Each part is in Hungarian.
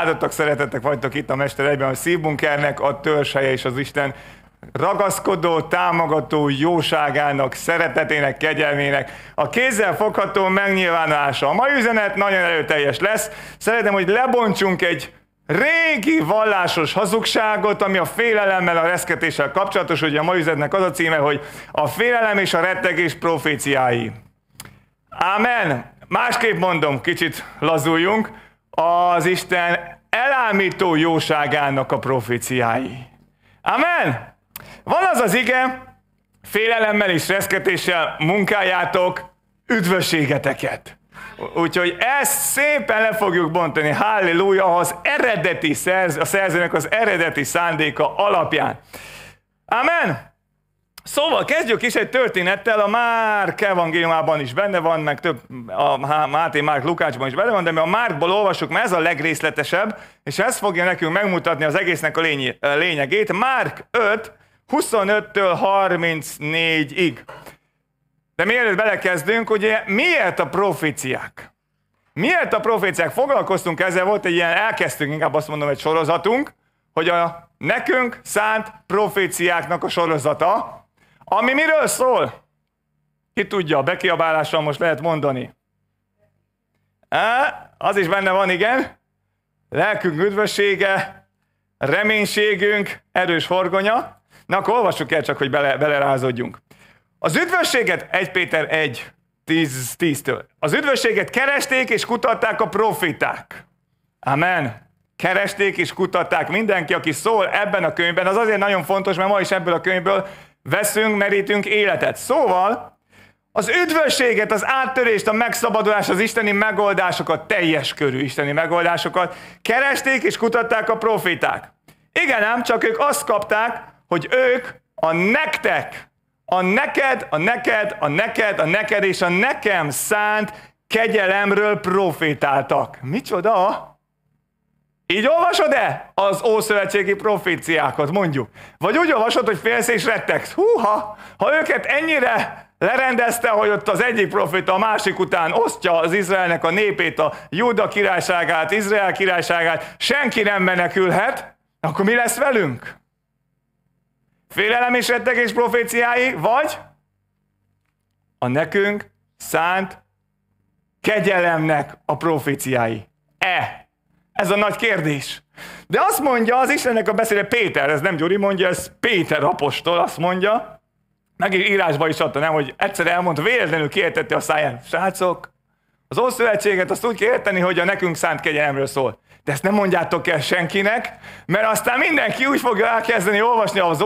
Áldottak, szeretettek vagytok itt a Mester egyben, a szívbunkernek a törzshelye és az Isten ragaszkodó, támogató jóságának, szeretetének, kegyelmének a kézzel fogható megnyilvánulása. A mai üzenet nagyon erőteljes lesz. Szeretném, hogy lebontsunk egy régi vallásos hazugságot, ami a félelemmel, a reszketéssel kapcsolatos, ugye a mai üzenetnek az a címe, hogy a félelem és a rettegés proféciái. Ámen! Másképp mondom, kicsit lazuljunk az Isten elámító jóságának a proficiái. Amen! Van az az ige, félelemmel és reszketéssel munkájátok, üdvösségeteket. Úgyhogy ezt szépen le fogjuk bontani, halleluja, az eredeti szerz, a szerzőnek az eredeti szándéka alapján. Amen! Szóval kezdjük is egy történettel, a Márk evangéliumában is benne van, meg több, a Máté Márk Lukácsban is benne van, de mi a Márkból olvasjuk, mert ez a legrészletesebb, és ez fogja nekünk megmutatni az egésznek a lényegét. Márk 5, 25-től 34-ig. De mielőtt belekezdünk, ugye miért a proficiák? Miért a proféciák? Foglalkoztunk ezzel, volt egy ilyen, elkezdtünk inkább azt mondom egy sorozatunk, hogy a nekünk szánt proféciáknak a sorozata, ami miről szól? Ki tudja, bekiabálással most lehet mondani. Á, az is benne van, igen. Lelkünk üdvössége, reménységünk, erős horgonya. Na, akkor olvassuk el csak, hogy bele, belerázódjunk. Az üdvösséget 1 Péter 1, 10, 10-től. Az üdvösséget keresték és kutatták a profiták. Amen. Keresték és kutatták mindenki, aki szól ebben a könyvben. Az azért nagyon fontos, mert ma is ebből a könyvből veszünk, merítünk életet. Szóval az üdvösséget, az áttörést, a megszabadulást, az isteni megoldásokat, teljes körű isteni megoldásokat keresték és kutatták a profiták. Igen ám, csak ők azt kapták, hogy ők a nektek, a neked, a neked, a neked, a neked és a nekem szánt kegyelemről profétáltak. Micsoda? Így olvasod-e az Ószövetségi proféciákat, mondjuk? Vagy úgy olvasod, hogy félsz és rettegsz? Húha! Ha őket ennyire lerendezte, hogy ott az egyik proféta a másik után osztja az Izraelnek a népét, a Júda királyságát, Izrael királyságát, senki nem menekülhet, akkor mi lesz velünk? Félelem és rettegés proféciái, vagy a nekünk szánt kegyelemnek a proféciái. E ez a nagy kérdés. De azt mondja az Istennek a beszéde Péter, ez nem Gyuri mondja, ez Péter apostol azt mondja, meg írásba is adta, nem, hogy egyszer elmondta, véletlenül kiértette a száján, srácok, az Ószövetséget azt úgy érteni, hogy a nekünk szánt kegyelemről szól. De ezt nem mondjátok el senkinek, mert aztán mindenki úgy fogja elkezdeni olvasni az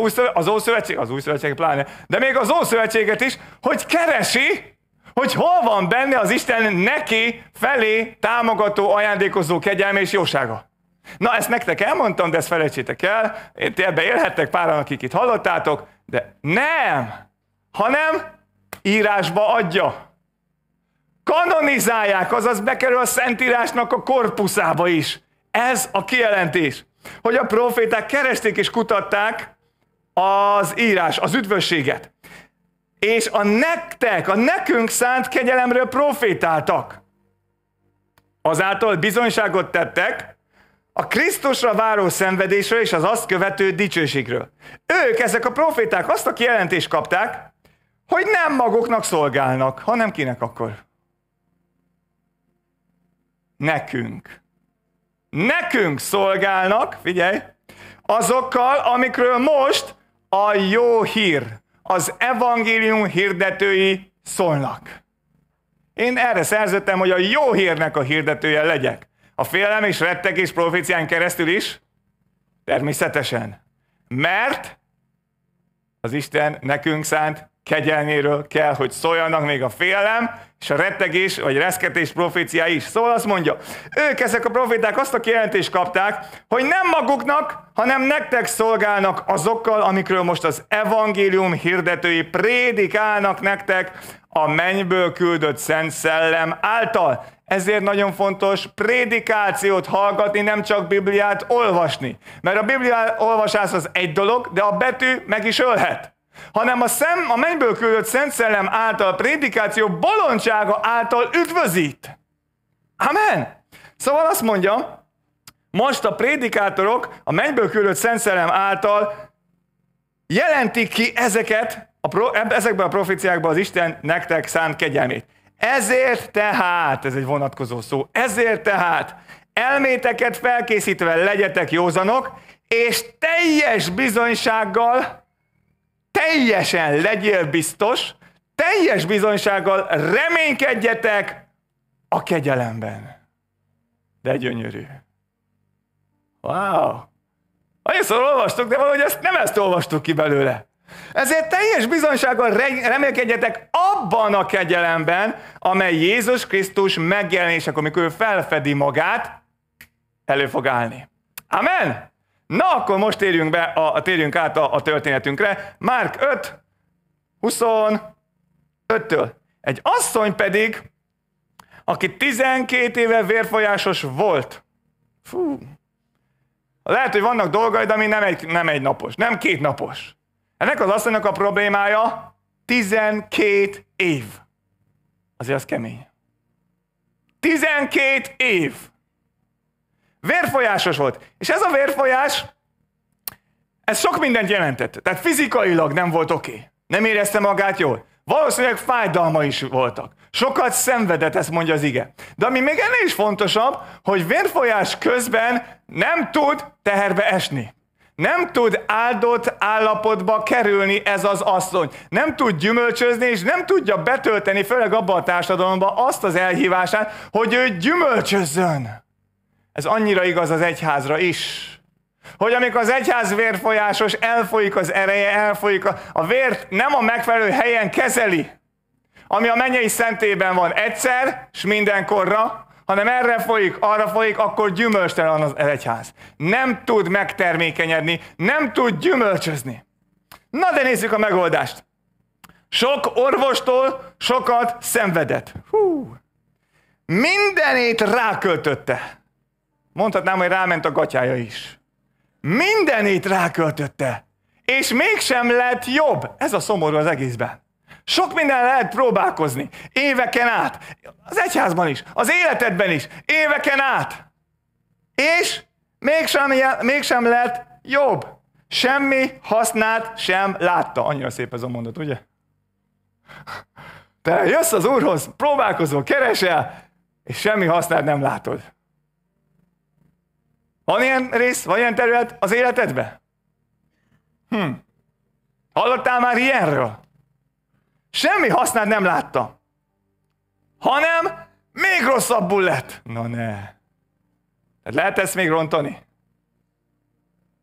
Ószövetséget, az Ószövetség, az pláne, de még az Ószövetséget is, hogy keresi hogy hol van benne az Isten neki felé támogató, ajándékozó kegyelme és jósága. Na, ezt nektek elmondtam, de ezt felejtsétek el. Ti ebbe élhettek páran, akik itt hallottátok, de nem, hanem írásba adja. Kanonizálják, azaz bekerül a Szentírásnak a korpuszába is. Ez a kijelentés, hogy a proféták keresték és kutatták az írás, az üdvösséget és a nektek, a nekünk szánt kegyelemről profétáltak. Azáltal bizonyságot tettek a Krisztusra váró szenvedésről és az azt követő dicsőségről. Ők, ezek a proféták azt a kijelentést kapták, hogy nem maguknak szolgálnak, hanem kinek akkor? Nekünk. Nekünk szolgálnak, figyelj, azokkal, amikről most a jó hír az evangélium hirdetői szólnak. Én erre szerződtem, hogy a jó hírnek a hirdetője legyek. A félelem és rettek és profécián keresztül is? Természetesen. Mert az Isten nekünk szánt kegyelméről kell, hogy szóljanak még a félelem, és a rettegés vagy reszketés profécia is. Szóval azt mondja, ők ezek a proféták azt a kijelentést kapták, hogy nem maguknak, hanem nektek szolgálnak azokkal, amikről most az evangélium hirdetői prédikálnak nektek a mennyből küldött Szent Szellem által. Ezért nagyon fontos prédikációt hallgatni, nem csak Bibliát olvasni. Mert a Bibliát olvasás az egy dolog, de a betű meg is ölhet hanem a, szem, a mennyből küldött Szent Szellem által prédikáció bolondsága által üdvözít. Amen. Szóval azt mondja, most a prédikátorok a mennyből küldött Szent Szellem által jelentik ki ezeket, a pro, ezekben a proféciákban az Isten nektek szánt kegyelmét. Ezért tehát, ez egy vonatkozó szó, ezért tehát elméteket felkészítve legyetek józanok, és teljes bizonysággal teljesen legyél biztos, teljes bizonysággal reménykedjetek a kegyelemben. De gyönyörű. Wow! Annyiszor olvastuk, de valahogy ezt nem ezt olvastuk ki belőle. Ezért teljes bizonysággal remélkedjetek abban a kegyelemben, amely Jézus Krisztus megjelenésekor, amikor ő felfedi magát, elő fog állni. Amen! Na, akkor most térjünk, be a, a térjünk át a, a történetünkre. Márk 5, 25-től. Egy asszony pedig, aki 12 éve vérfolyásos volt. Fú. Lehet, hogy vannak dolgaid, ami nem egy, nem egy napos, nem két napos. Ennek az asszonynak a problémája 12 év. Azért az kemény. 12 év. Vérfolyásos volt. És ez a vérfolyás, ez sok mindent jelentett. Tehát fizikailag nem volt oké. Okay. Nem érezte magát jól. Valószínűleg fájdalma is voltak. Sokat szenvedett, ezt mondja az ige. De ami még ennél is fontosabb, hogy vérfolyás közben nem tud teherbe esni. Nem tud áldott állapotba kerülni ez az asszony. Nem tud gyümölcsözni, és nem tudja betölteni, főleg abban a társadalomban azt az elhívását, hogy ő gyümölcsözzön. Ez annyira igaz az egyházra is. Hogy amikor az egyház vérfolyásos, elfolyik az ereje, elfolyik a, a vért, nem a megfelelő helyen kezeli, ami a mennyei szentében van egyszer, és mindenkorra, hanem erre folyik, arra folyik, akkor gyümölcstelen az egyház. Nem tud megtermékenyedni, nem tud gyümölcsözni. Na de nézzük a megoldást. Sok orvostól sokat szenvedett. Hú. Mindenét ráköltötte. Mondhatnám, hogy ráment a gatyája is. Mindenét ráköltötte, és mégsem lett jobb. Ez a szomorú az egészben. Sok minden lehet próbálkozni, éveken át, az egyházban is, az életedben is, éveken át. És mégsem, mégsem lett jobb. Semmi hasznát sem látta. Annyira szép ez a mondat, ugye? Te jössz az Úrhoz, próbálkozol, keresel, és semmi hasznát nem látod. Van ilyen rész, van ilyen terület az életedbe. Hm. Hallottál már ilyenről? Semmi hasznát nem látta. Hanem még rosszabbul lett. Na ne. Tehát lehet ezt még rontani?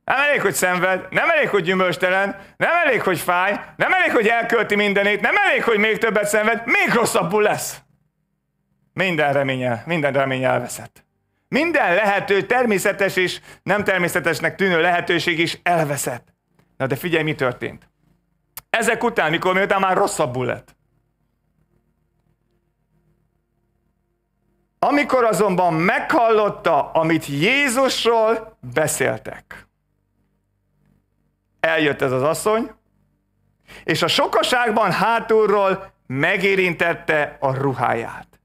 Nem elég, hogy szenved, nem elég, hogy gyümölcstelen, nem elég, hogy fáj, nem elég, hogy elkölti mindenét, nem elég, hogy még többet szenved, még rosszabbul lesz. Minden reménye, minden remény elveszett. Minden lehető, természetes és nem természetesnek tűnő lehetőség is elveszett. Na de figyelj, mi történt. Ezek után, mikor miután már rosszabbul lett. Amikor azonban meghallotta, amit Jézusról beszéltek. Eljött ez az asszony, és a sokaságban hátulról megérintette a ruháját.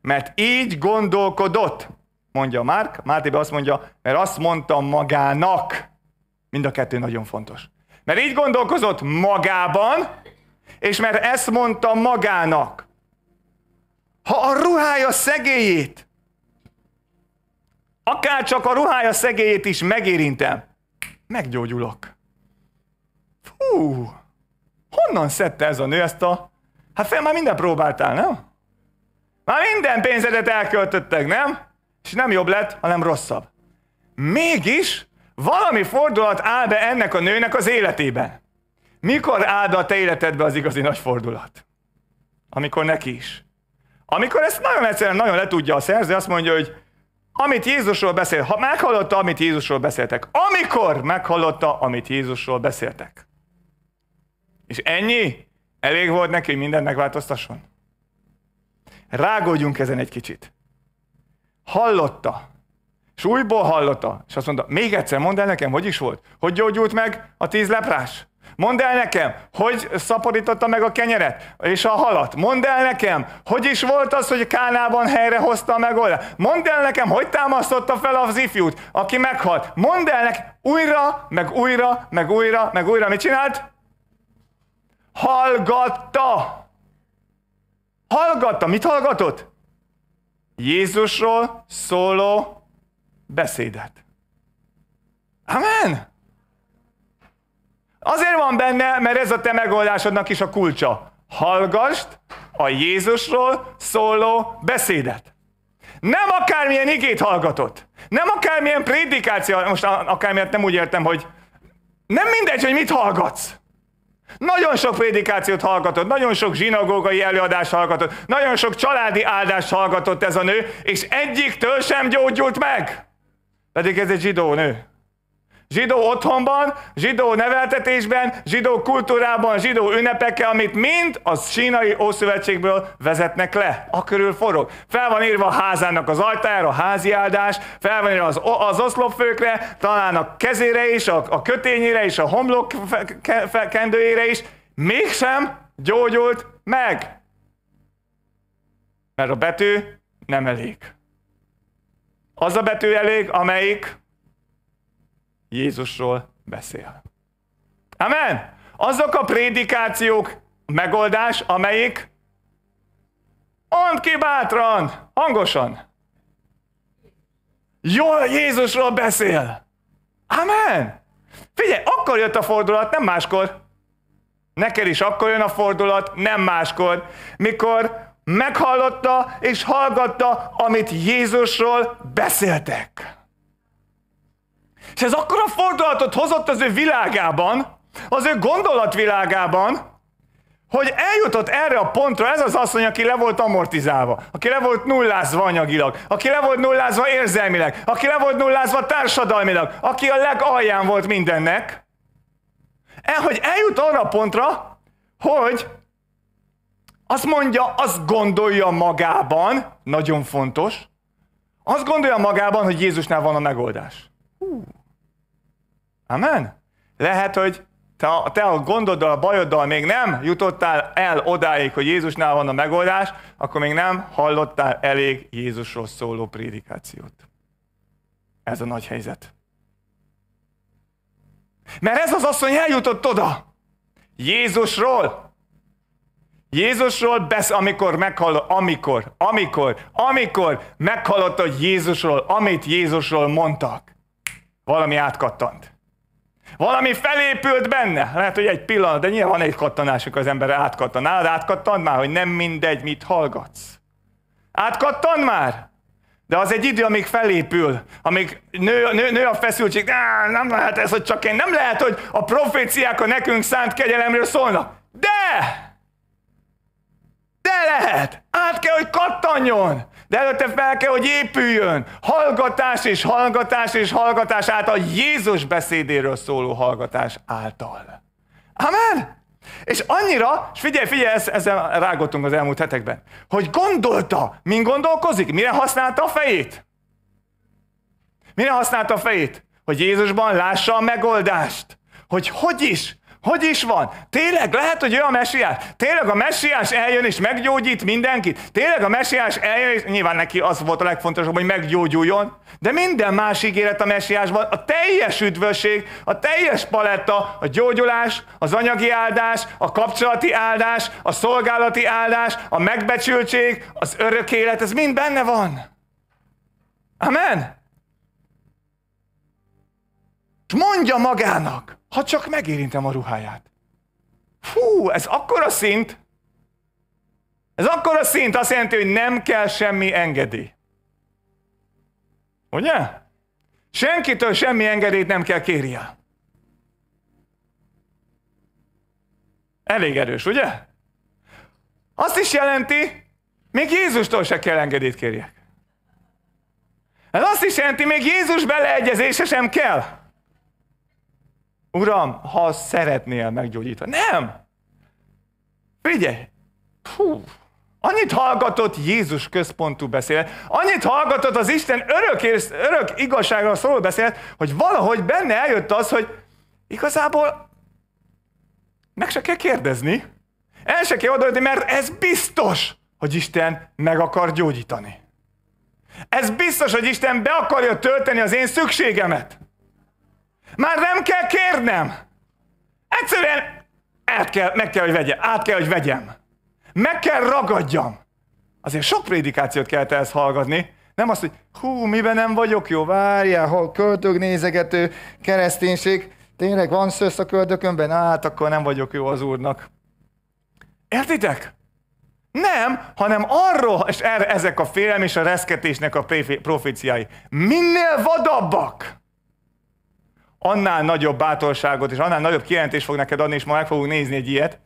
Mert így gondolkodott, mondja Márk, Mátébe azt mondja, mert azt mondta magának. Mind a kettő nagyon fontos. Mert így gondolkozott magában, és mert ezt mondta magának. Ha a ruhája szegélyét, akár csak a ruhája szegélyét is megérintem, meggyógyulok. Fú, honnan szedte ez a nő ezt a... Hát fel már minden próbáltál, nem? Már minden pénzedet elköltöttek, nem? és nem jobb lett, hanem rosszabb. Mégis valami fordulat áll be ennek a nőnek az életébe. Mikor áll be a te életedbe az igazi nagy fordulat? Amikor neki is. Amikor ezt nagyon egyszerűen, nagyon letudja a szerző, azt mondja, hogy amit Jézusról beszél, ha meghallotta, amit Jézusról beszéltek. Amikor meghallotta, amit Jézusról beszéltek. És ennyi? Elég volt neki, hogy mindent megváltoztasson? Rágódjunk ezen egy kicsit hallotta, és újból hallotta, és azt mondta, még egyszer mondd el nekem, hogy is volt, hogy gyógyult meg a tíz leprás. Mondd el nekem, hogy szaporította meg a kenyeret és a halat. Mondd el nekem, hogy is volt az, hogy Kánában hozta a megoldást. Mondd el nekem, hogy támasztotta fel az ifjút, aki meghalt. Mondd el nekem, újra, meg újra, meg újra, meg újra. Mit csinált? Hallgatta. Hallgatta. Mit hallgatott? Jézusról szóló beszédet. Amen! Azért van benne, mert ez a te megoldásodnak is a kulcsa. Hallgast a Jézusról szóló beszédet. Nem akármilyen igét hallgatott. Nem akármilyen prédikáció, most akármilyet nem úgy értem, hogy nem mindegy, hogy mit hallgatsz. Nagyon sok prédikációt hallgatott, nagyon sok zsinagógai előadást hallgatott, nagyon sok családi áldást hallgatott ez a nő, és egyiktől sem gyógyult meg. Pedig ez egy zsidó nő zsidó otthonban, zsidó neveltetésben, zsidó kultúrában, zsidó ünnepeke, amit mind a sínai ószövetségből vezetnek le. A körül forog. Fel van írva a házának az ajtájára, a házi áldás, fel van írva az, az oszlopfőkre, talán a kezére is, a, a kötényére is, a homlok kendőjére is, mégsem gyógyult meg. Mert a betű nem elég. Az a betű elég, amelyik Jézusról beszél. Amen! Azok a prédikációk megoldás, amelyik Mondd ki bátran, hangosan. Jól Jézusról beszél. Amen. Figyelj, akkor jött a fordulat, nem máskor. Neked is akkor jön a fordulat, nem máskor. Mikor meghallotta és hallgatta, amit Jézusról beszéltek. És ez akkora fordulatot hozott az ő világában, az ő gondolatvilágában, hogy eljutott erre a pontra ez az asszony, aki le volt amortizálva, aki le volt nullázva anyagilag, aki le volt nullázva érzelmileg, aki le volt nullázva társadalmilag, aki a legalján volt mindennek, el, hogy eljut arra a pontra, hogy azt mondja, azt gondolja magában, nagyon fontos, azt gondolja magában, hogy Jézusnál van a megoldás. Hú. Amen? Lehet, hogy te, te a gondoddal, a bajoddal még nem jutottál el odáig, hogy Jézusnál van a megoldás, akkor még nem hallottál elég Jézusról szóló prédikációt. Ez a nagy helyzet. Mert ez az asszony eljutott oda. Jézusról. Jézusról besz, amikor meghallott, amikor, amikor, amikor meghallotta Jézusról, amit Jézusról mondtak. Valami átkattant. Valami felépült benne. Lehet, hogy egy pillanat, de nyilván van egy kattanásuk az ember átkattan. Nálad átkattan már, hogy nem mindegy, mit hallgatsz. Átkattan már? De az egy idő, amíg felépül, amíg nő, nő, nő a feszültség, Á, nem lehet ez, hogy csak én, nem lehet, hogy a proféciák a nekünk szánt kegyelemről szólnak. De! De lehet! Át kell, hogy kattanjon! De előtte fel kell, hogy épüljön. Hallgatás és hallgatás és hallgatás által, Jézus beszédéről szóló hallgatás által. Amen? És annyira, és figyelj, figyelj, ezzel rágottunk az elmúlt hetekben, hogy gondolta, mint gondolkozik, mire használta a fejét? Mire használta a fejét? Hogy Jézusban lássa a megoldást. Hogy hogy is hogy is van? Tényleg lehet, hogy ő a messiás? Tényleg a messiás eljön és meggyógyít mindenkit? Tényleg a messiás eljön és nyilván neki az volt a legfontosabb, hogy meggyógyuljon? De minden más ígéret a messiásban, a teljes üdvösség, a teljes paletta, a gyógyulás, az anyagi áldás, a kapcsolati áldás, a szolgálati áldás, a megbecsültség, az örök élet, ez mind benne van. Amen? És mondja magának, ha csak megérintem a ruháját. Fú, ez akkora szint, ez akkora szint azt jelenti, hogy nem kell semmi engedély. Ugye? Senkitől semmi engedélyt nem kell kérje. Elég erős, ugye? Azt is jelenti, még Jézustól se kell engedélyt kérjek. Ez azt is jelenti, még Jézus beleegyezése sem kell. Uram, ha szeretnél meggyógyítani. Nem! Figyelj! Hú, Annyit hallgatott Jézus központú beszélet, annyit hallgatott az Isten örök, és, örök igazságra szóló beszélet, hogy valahogy benne eljött az, hogy igazából meg se kell kérdezni, el se kell odaadni, mert ez biztos, hogy Isten meg akar gyógyítani. Ez biztos, hogy Isten be akarja tölteni az én szükségemet. Már nem kell kérnem. Egyszerűen el kell, meg kell, hogy vegyem, át kell, hogy vegyem. Meg kell ragadjam. Azért sok prédikációt kellett ezt hallgatni, nem azt, hogy hú, miben nem vagyok jó, várjál, ha költők nézegető kereszténység, tényleg van szősz a köldökönben, hát akkor nem vagyok jó az úrnak. Értitek? Nem, hanem arról, és erre ezek a félelem és a reszketésnek a proféciái. Minél vadabbak! annál nagyobb bátorságot és annál nagyobb kijelentést fog neked adni, és ma meg fogunk nézni egy ilyet,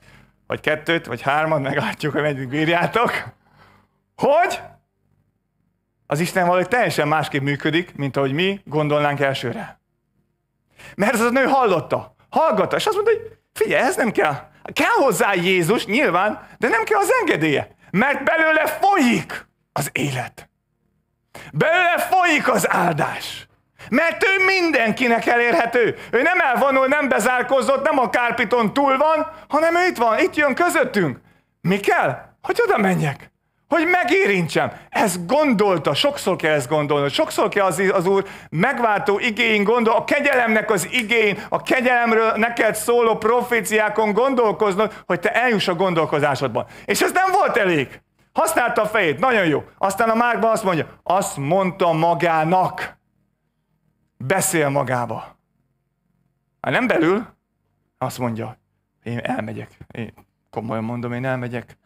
vagy kettőt, vagy hármat, meglátjuk, hogy meddig bírjátok, hogy az Isten valahogy teljesen másképp működik, mint ahogy mi gondolnánk elsőre. Mert az a nő hallotta, hallgatta, és azt mondta, hogy figyelj, ez nem kell. Kell hozzá Jézus, nyilván, de nem kell az engedélye, mert belőle folyik az élet. Belőle folyik az áldás. Mert ő mindenkinek elérhető. Ő nem elvonul, nem bezárkozott, nem a kárpiton túl van, hanem ő itt van, itt jön közöttünk. Mi kell? Hogy oda menjek? Hogy megérintsem. Ez gondolta, sokszor kell ezt gondolni, sokszor kell az, az Úr megváltó igény gondol, a kegyelemnek az igény, a kegyelemről neked szóló proféciákon gondolkoznod, hogy te eljuss a gondolkozásodban. És ez nem volt elég. Használta a fejét, nagyon jó. Aztán a Márkban azt mondja, azt mondta magának beszél magába. Ha nem belül, azt mondja, én elmegyek. Én komolyan mondom, én elmegyek.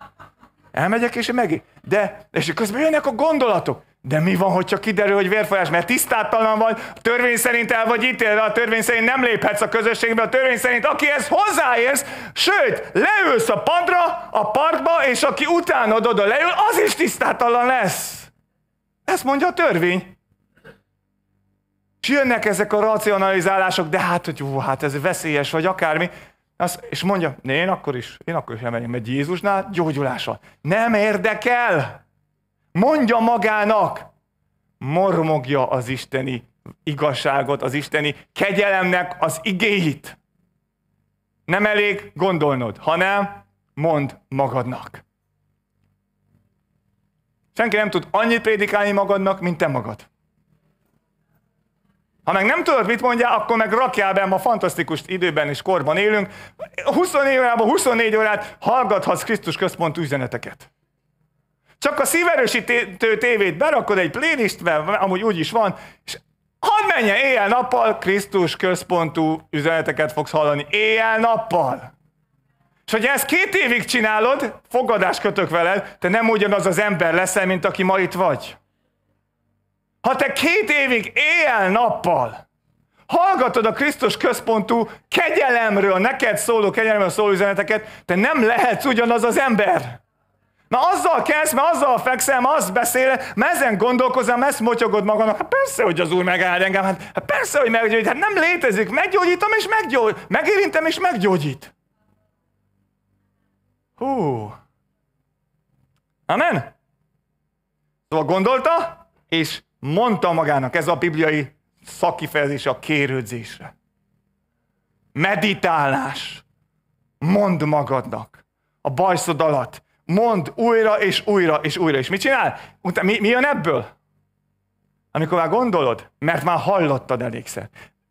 Elmegyek, és meg... De, és közben jönnek a gondolatok. De mi van, hogyha kiderül, hogy vérfolyás, mert tisztátalan vagy, a törvény szerint el vagy ítélve, a törvény szerint nem léphetsz a közösségbe, a törvény szerint aki ezt hozzáérsz, sőt, leülsz a padra, a parkba és aki utánod oda leül, az is tisztátalan lesz. Ezt mondja a törvény. És jönnek ezek a racionalizálások, de hát, hogy jó, hát ez veszélyes, vagy akármi. Azt, és mondja, né, én akkor is, én akkor is elmegyem egy Jézusnál gyógyulással. Nem érdekel! Mondja magának! Mormogja az isteni igazságot, az isteni kegyelemnek az igéit. Nem elég gondolnod, hanem mond magadnak. Senki nem tud annyit prédikálni magadnak, mint te magad. Ha meg nem tudod, mit mondja, akkor meg rakjál be, ma fantasztikus időben és korban élünk. 24 órában, 24 órát hallgathatsz Krisztus központú üzeneteket. Csak a szíverősítő tévét berakod egy playlistbe, amúgy úgy is van, és hadd menjen éjjel-nappal, Krisztus központú üzeneteket fogsz hallani. Éjjel-nappal. És hogy ezt két évig csinálod, fogadás kötök veled, te nem ugyanaz az ember leszel, mint aki ma itt vagy. Ha te két évig éjjel-nappal hallgatod a Krisztus központú kegyelemről, neked szóló kegyelemről szóló üzeneteket, te nem lehetsz ugyanaz az ember. Na azzal kezd, mert azzal fekszem, azt beszél, mert ezen gondolkozom, ezt motyogod magadnak. Hát persze, hogy az Úr megáll engem, hát, hát persze, hogy meggyógyít, hát nem létezik, meggyógyítom és meggyógyít, megérintem és meggyógyít. Hú. Amen? Szóval gondolta, és mondta magának, ez a bibliai szakifejezés a kérődzésre. Meditálás. Mondd magadnak. A bajszod alatt. Mondd újra és újra és újra. És mit csinál? Mi, mi jön ebből? Amikor már gondolod, mert már hallottad elégszer.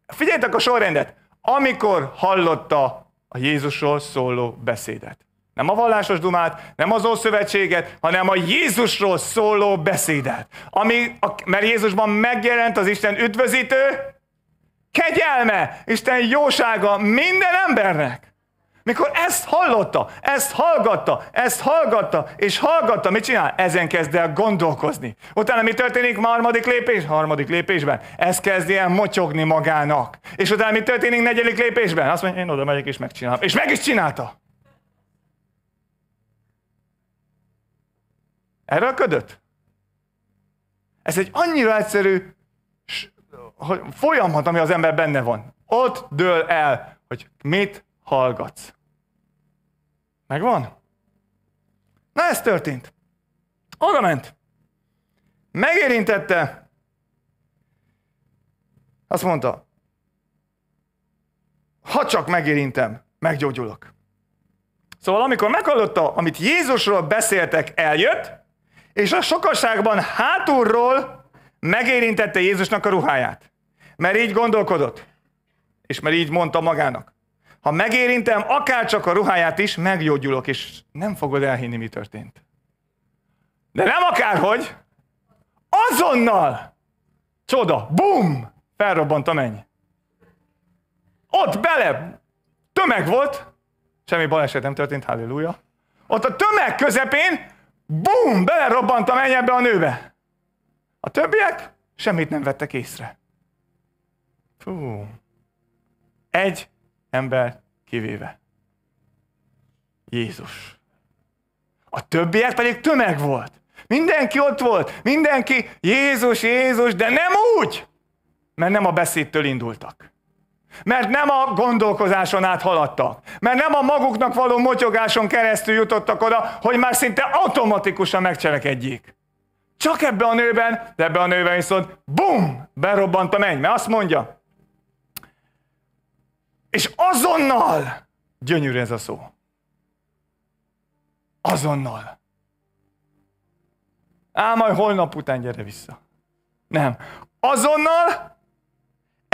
Figyeljetek a sorrendet. Amikor hallotta a Jézusról szóló beszédet. Nem a vallásos dumát, nem az ószövetséget, hanem a Jézusról szóló beszédet. Ami, a, mert Jézusban megjelent az Isten üdvözítő, kegyelme, Isten jósága minden embernek. Mikor ezt hallotta, ezt hallgatta, ezt hallgatta, és hallgatta, mit csinál? Ezen kezd el gondolkozni. Utána mi történik a harmadik lépés? Harmadik lépésben. Ez kezd el motyogni magának. És utána mi történik negyedik lépésben? Azt mondja, én oda megyek és megcsinálom. És meg is csinálta. Erőlködött? Ez egy annyira egyszerű folyamat, ami az ember benne van. Ott dől el, hogy mit hallgatsz. Megvan? Na ez történt. Oda ment. Megérintette. Azt mondta, ha csak megérintem, meggyógyulok. Szóval amikor meghallotta, amit Jézusról beszéltek, eljött, és a sokaságban hátulról megérintette Jézusnak a ruháját. Mert így gondolkodott, és mert így mondta magának. Ha megérintem akárcsak a ruháját is, meggyógyulok, és nem fogod elhinni, mi történt. De nem akárhogy, azonnal! Csoda, bum! Felrobbant a menny. Ott bele tömeg volt, semmi baleset nem történt, halleluja. Ott a tömeg közepén Bum! Belerobbantam a mennyebe a nőbe. A többiek semmit nem vettek észre. Fú. Egy ember kivéve. Jézus. A többiek pedig tömeg volt. Mindenki ott volt, mindenki Jézus, Jézus, de nem úgy, mert nem a beszédtől indultak. Mert nem a gondolkozáson át haladtak. Mert nem a maguknak való motyogáson keresztül jutottak oda, hogy már szinte automatikusan megcselekedjék. Csak ebbe a nőben, de ebbe a nőben viszont bum, berobbant a menny, mert azt mondja. És azonnal, gyönyörű ez a szó. Azonnal. Á, majd holnap után gyere vissza. Nem. Azonnal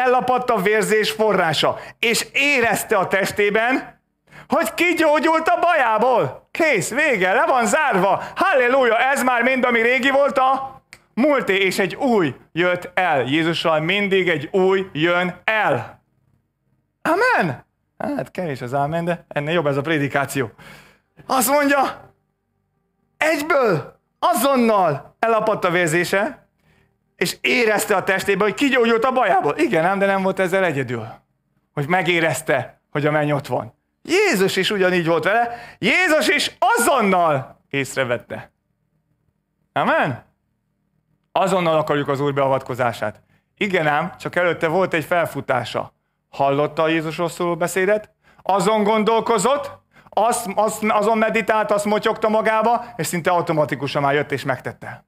ellapadt a vérzés forrása, és érezte a testében, hogy kigyógyult a bajából. Kész, vége, le van zárva. Halleluja, ez már mind, ami régi volt a múlté, és egy új jött el. Jézussal mindig egy új jön el. Amen? Hát kevés az ámen, de ennél jobb ez a prédikáció. Azt mondja, egyből, azonnal elapadt a vérzése, és érezte a testében, hogy kigyógyult a bajából. Igen, ám, de nem volt ezzel egyedül. Hogy megérezte, hogy a menny ott van. Jézus is ugyanígy volt vele. Jézus is azonnal észrevette. Amen? Azonnal akarjuk az Úr beavatkozását. Igen ám, csak előtte volt egy felfutása. Hallotta a Jézusról szóló beszédet, azon gondolkozott, azt, azt, azon meditált, azt motyogta magába, és szinte automatikusan már jött és megtette.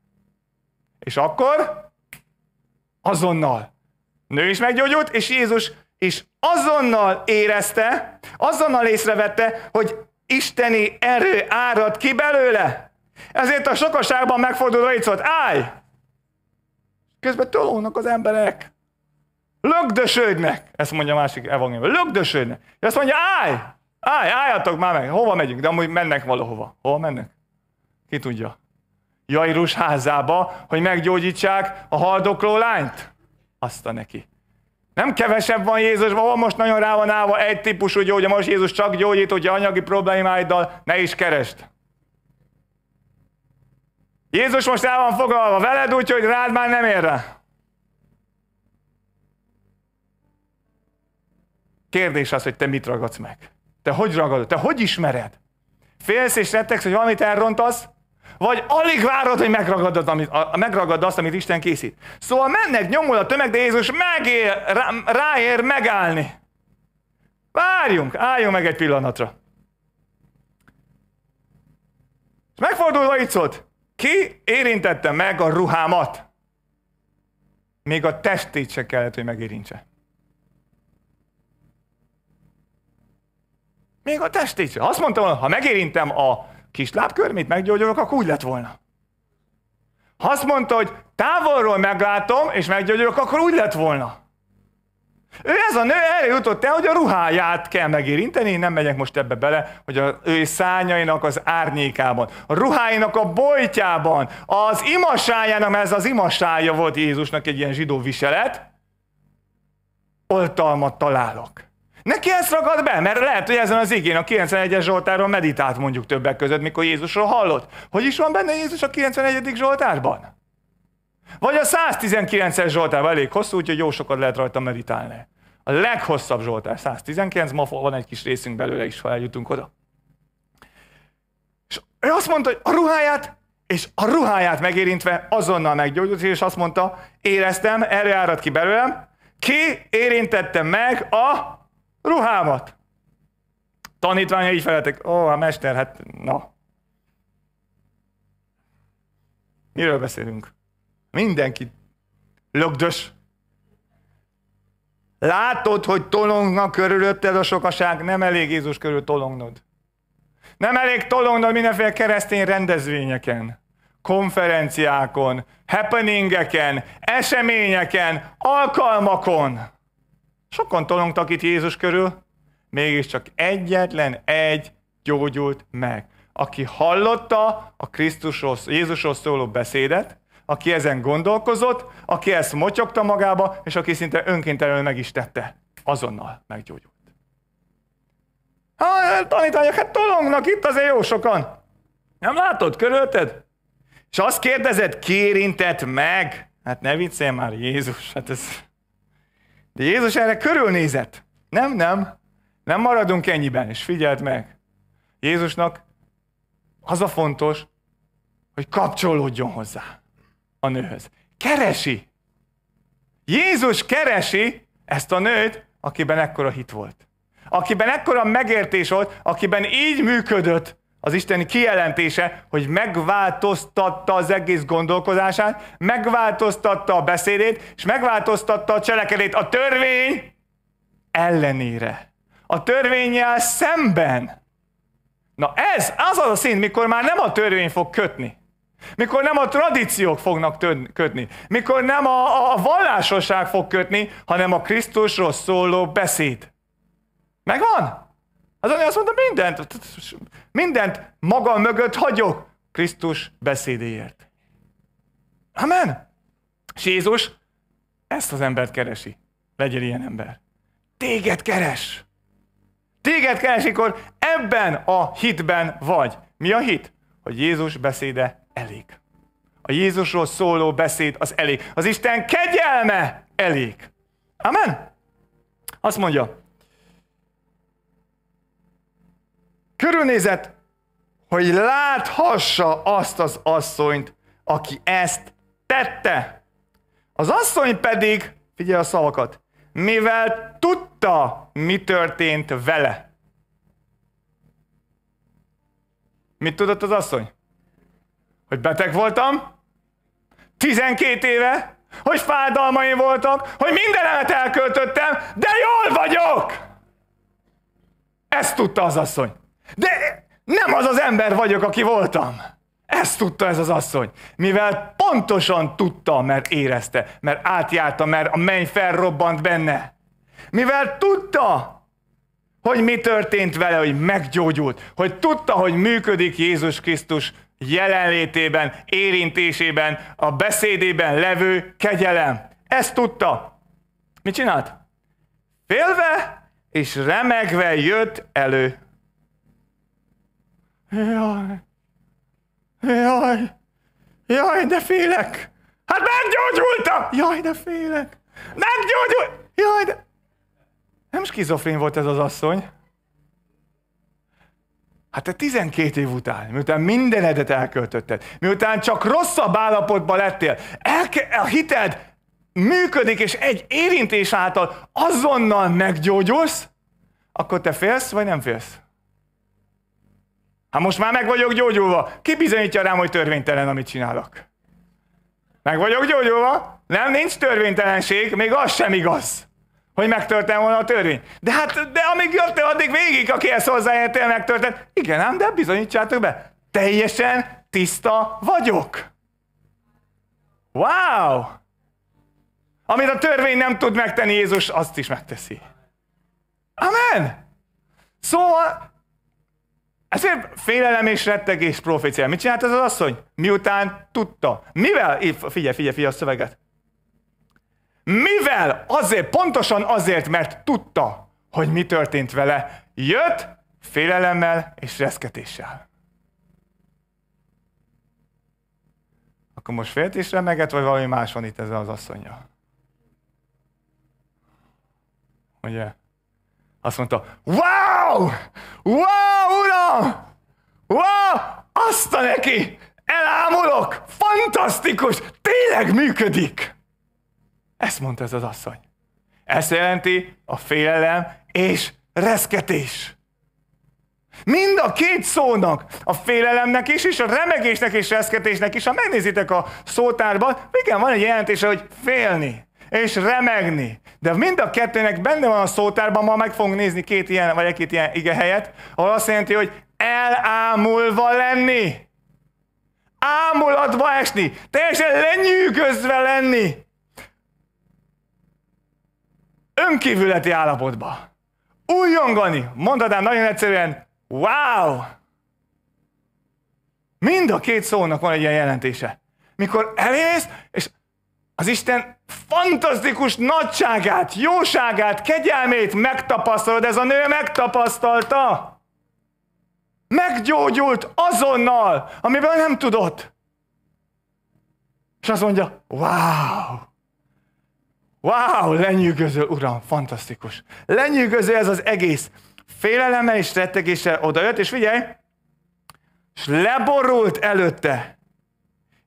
És akkor Azonnal. nő is meggyógyult, és Jézus is azonnal érezte, azonnal észrevette, hogy isteni erő árad ki belőle. Ezért a sokaságban megforduló szólt, állj! Közben tolónak az emberek. Lögdösödnek. Ezt mondja a másik evangélium. Lögdösödnek. Ezt mondja, állj! Állj, álljatok már meg. Hova megyünk? De amúgy mennek valahova. Hova mennek? Ki tudja. Jairus házába, hogy meggyógyítsák a haldokló lányt? Azt a neki. Nem kevesebb van Jézus, ó, most nagyon rá van állva egy típusú gyógya, most Jézus csak gyógyít, hogy anyagi problémáiddal ne is kerest. Jézus most el van fogalva veled, úgyhogy rád már nem ér rá. Kérdés az, hogy te mit ragadsz meg. Te hogy ragadod? Te hogy ismered? Félsz és rettegsz, hogy valamit elrontasz? Vagy alig várod, hogy megragad, az, amit, a, megragad azt, amit Isten készít. Szóval mennek, nyomul a tömeg, de Jézus megér, rá, ráér megállni. Várjunk, álljunk meg egy pillanatra. És megfordul a szólt, ki érintette meg a ruhámat? Még a testét se kellett, hogy megérintse. Még a testét se. Azt mondtam, ha megérintem a kis lábkörmét meggyógyulok, akkor úgy lett volna. Ha azt mondta, hogy távolról meglátom, és meggyógyulok, akkor úgy lett volna. Ő ez a nő erre jutott el, hogy a ruháját kell megérinteni, én nem megyek most ebbe bele, hogy az ő szányainak az árnyékában, a ruháinak a bojtjában, az imasájának, mert ez az imasája volt Jézusnak egy ilyen zsidó viselet, oltalmat találok. Neki ezt ragad be, mert lehet, hogy ezen az igén a 91-es Zsoltáron meditált mondjuk többek között, mikor Jézusról hallott. Hogy is van benne Jézus a 91. Zsoltárban? Vagy a 119-es Zsoltárban elég hosszú, úgyhogy jó sokat lehet rajta meditálni. A leghosszabb Zsoltár 119, ma van egy kis részünk belőle is, ha eljutunk oda. És ő azt mondta, hogy a ruháját és a ruháját megérintve azonnal meggyógyult, és azt mondta, éreztem, erre árad ki belőlem, ki érintette meg a ruhámat. Tanítványa így feleltek, ó, a mester, hát na. Miről beszélünk? Mindenki lögdös. Látod, hogy tolongnak körülötted a sokaság, nem elég Jézus körül tolongnod. Nem elég tolongnod mindenféle keresztény rendezvényeken, konferenciákon, happeningeken, eseményeken, alkalmakon. Sokan tolongtak itt Jézus körül, mégiscsak egyetlen egy gyógyult meg, aki hallotta a Krisztusról, Jézusról szóló beszédet, aki ezen gondolkozott, aki ezt motyogta magába, és aki szinte önkéntelenül meg is tette. Azonnal meggyógyult. Ha, hát tanítványok, hát tolongnak itt azért jó sokan. Nem látod körülted? És azt kérdezed, kérintett meg? Hát ne viccél már Jézus, hát ez... De Jézus erre körülnézett. Nem, nem, nem maradunk ennyiben, és figyeld meg. Jézusnak az a fontos, hogy kapcsolódjon hozzá a nőhöz. Keresi. Jézus keresi ezt a nőt, akiben ekkora hit volt. Akiben ekkora megértés volt, akiben így működött az Isteni kijelentése, hogy megváltoztatta az egész gondolkodását, megváltoztatta a beszédét, és megváltoztatta a cselekedét a törvény ellenére. A törvényjel szemben. Na ez, az az a szint, mikor már nem a törvény fog kötni. Mikor nem a tradíciók fognak kötni, mikor nem a, a vallásosság fog kötni, hanem a Krisztusról szóló beszéd. Megvan? Hát az anya azt mondta, mindent, mindent maga mögött hagyok Krisztus beszédéért. Amen. És Jézus ezt az embert keresi. Legyen ilyen ember. Téged keres. Téged keres, amikor ebben a hitben vagy. Mi a hit? Hogy Jézus beszéde elég. A Jézusról szóló beszéd az elég. Az Isten kegyelme elég. Amen? Azt mondja, Körülnézett, hogy láthassa azt az asszonyt, aki ezt tette. Az asszony pedig, figyelj a szavakat, mivel tudta, mi történt vele. Mit tudott az asszony? Hogy beteg voltam, 12 éve, hogy fájdalmaim voltak, hogy mindenemet elköltöttem, de jól vagyok! Ezt tudta az asszony. De nem az az ember vagyok, aki voltam. Ezt tudta ez az asszony, mivel pontosan tudta, mert érezte, mert átjárta, mert a menny felrobbant benne. Mivel tudta, hogy mi történt vele, hogy meggyógyult, hogy tudta, hogy működik Jézus Krisztus jelenlétében, érintésében, a beszédében levő kegyelem. Ezt tudta. Mit csinált? Félve és remegve jött elő. Jaj, jaj, jaj, de félek! Hát meggyógyultam! Jaj, de félek! Meggyógyult! Jaj, de... Nem skizofrén volt ez az asszony. Hát te 12 év után, miután mindenedet elköltötted, miután csak rosszabb állapotban lettél, elke- a hited működik, és egy érintés által azonnal meggyógyulsz, akkor te félsz, vagy nem félsz? Hát most már meg vagyok gyógyulva. Ki bizonyítja rám, hogy törvénytelen, amit csinálok? Meg vagyok gyógyulva? Nem, nincs törvénytelenség, még az sem igaz, hogy megtörtént volna a törvény. De hát, de amíg jött, addig végig, aki ezt hozzáértél, megtörtént. Igen, ám, de bizonyítsátok be, teljesen tiszta vagyok. Wow! Amit a törvény nem tud megtenni, Jézus azt is megteszi. Amen! Szóval ezért félelem és rettegés proféciál. Mit csinált ez az asszony? Miután tudta. Mivel? Figyelj, figyelj, figyelj a szöveget. Mivel? Azért, pontosan azért, mert tudta, hogy mi történt vele. Jött félelemmel és reszketéssel. Akkor most félt is remeget, vagy valami más van itt ezzel az asszonyjal? Ugye? Azt mondta, wow! Wow, uram! Wow! Azt a neki! Elámulok! Fantasztikus! Tényleg működik! Ezt mondta ez az asszony. Ezt jelenti a félelem és reszketés. Mind a két szónak, a félelemnek is, és a remegésnek és reszketésnek is, ha megnézitek a szótárban, igen, van egy jelentése, hogy félni és remegni. De mind a kettőnek benne van a szótárban, ma meg fogunk nézni két ilyen, vagy egy-két ilyen ige helyet, ahol azt jelenti, hogy elámulva lenni. Ámulatba esni. Teljesen lenyűgözve lenni. Önkívületi állapotba. Újongani. Mondhatnám nagyon egyszerűen, wow! Mind a két szónak van egy ilyen jelentése. Mikor elész, és az Isten fantasztikus nagyságát, jóságát, kegyelmét megtapasztalod. Ez a nő megtapasztalta. Meggyógyult azonnal, amiből nem tudott. És azt mondja, wow! Wow, lenyűgöző, uram, fantasztikus. Lenyűgöző ez az egész. Félelemmel és rettegéssel odajött, és figyelj, és leborult előtte,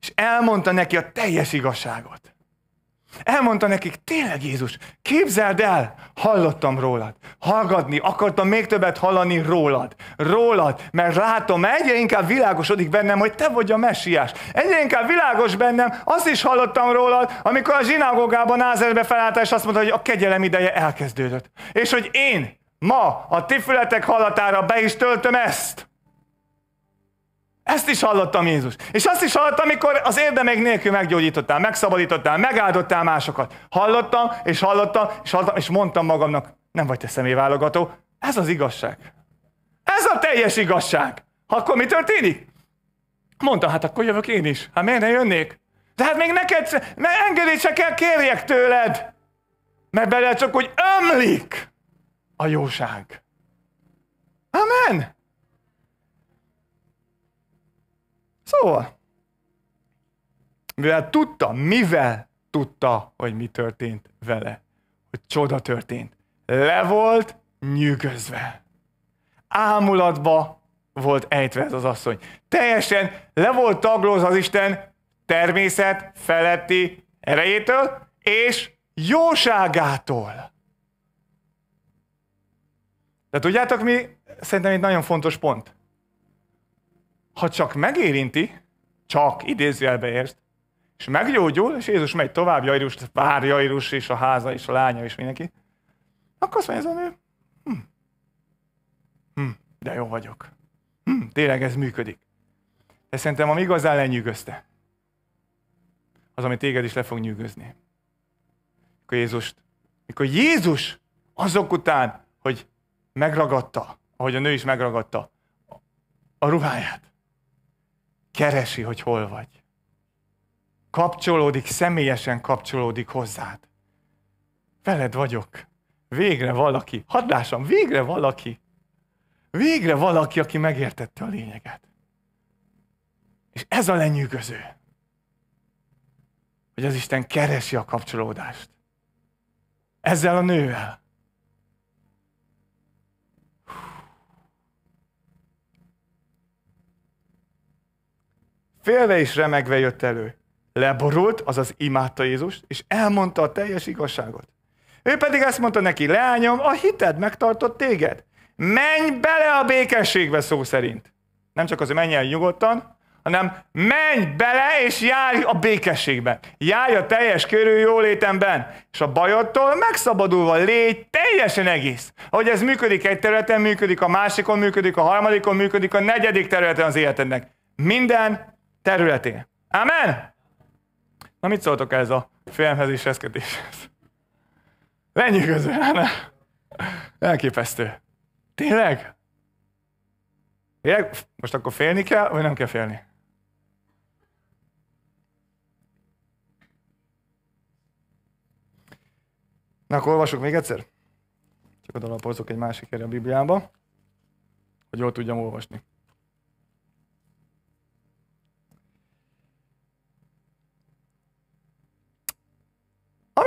és elmondta neki a teljes igazságot. Elmondta nekik, tényleg Jézus, képzeld el, hallottam rólad. Hallgatni, akartam még többet hallani rólad. Rólad, mert látom, egyre inkább világosodik bennem, hogy te vagy a messiás. Egyre inkább világos bennem, azt is hallottam rólad, amikor a zsinagógában Názerbe felállt, és azt mondta, hogy a kegyelem ideje elkezdődött. És hogy én ma a ti halatára be is töltöm ezt. Ezt is hallottam Jézus. És azt is hallottam, amikor az érdemeig nélkül meggyógyítottál, megszabadítottál, megáldottál másokat. Hallottam, és hallottam, és hallottam, és mondtam magamnak, nem vagy te személyválogató. Ez az igazság. Ez a teljes igazság. Akkor mi történik? Mondtam, hát akkor jövök én is. Hát miért ne jönnék? De hát még neked, mert engedélyt se kell kérjek tőled. Mert bele csak úgy ömlik a jóság. Amen. Szóval, mivel tudta, mivel tudta, hogy mi történt vele, hogy csoda történt, le volt nyűgözve. Ámulatba volt ejtve ez az asszony. Teljesen le volt taglózva az Isten természet feletti erejétől és jóságától. De tudjátok mi? Szerintem egy nagyon fontos pont ha csak megérinti, csak idézőjelbe ért, és meggyógyul, és Jézus megy tovább, Jairus vár Jairus és a háza, és a lánya, és mindenki, akkor azt mondja ez a nő, hm, hm, de jó vagyok. Hm, tényleg ez működik. De szerintem, ami igazán lenyűgözte, az, ami téged is le fog nyűgözni. Mikor Jézust, mikor Jézus azok után, hogy megragadta, ahogy a nő is megragadta a ruháját, keresi, hogy hol vagy. Kapcsolódik, személyesen kapcsolódik hozzád. Veled vagyok. Végre valaki. lássam, végre valaki. Végre valaki, aki megértette a lényeget. És ez a lenyűgöző, hogy az Isten keresi a kapcsolódást. Ezzel a nővel, félve és remegve jött elő. Leborult, azaz imádta Jézust, és elmondta a teljes igazságot. Ő pedig ezt mondta neki, leányom, a hited megtartott téged. Menj bele a békességbe szó szerint. Nem csak az, hogy menj el nyugodtan, hanem menj bele és járj a békességben. Járj a teljes körű jólétemben, és a bajodtól megszabadulva légy teljesen egész. Ahogy ez működik egy területen, működik a másikon, működik a harmadikon, működik a negyedik területen az életednek. Minden területén. Amen? Na mit szóltok ez a félemhez és reszketéshez? Lenyűgöző, Anna. Elképesztő. Tényleg? Tényleg? Most akkor félni kell, vagy nem kell félni? Na, akkor olvasok még egyszer. Csak oda egy másik helyre a Bibliába, hogy jól tudjam olvasni.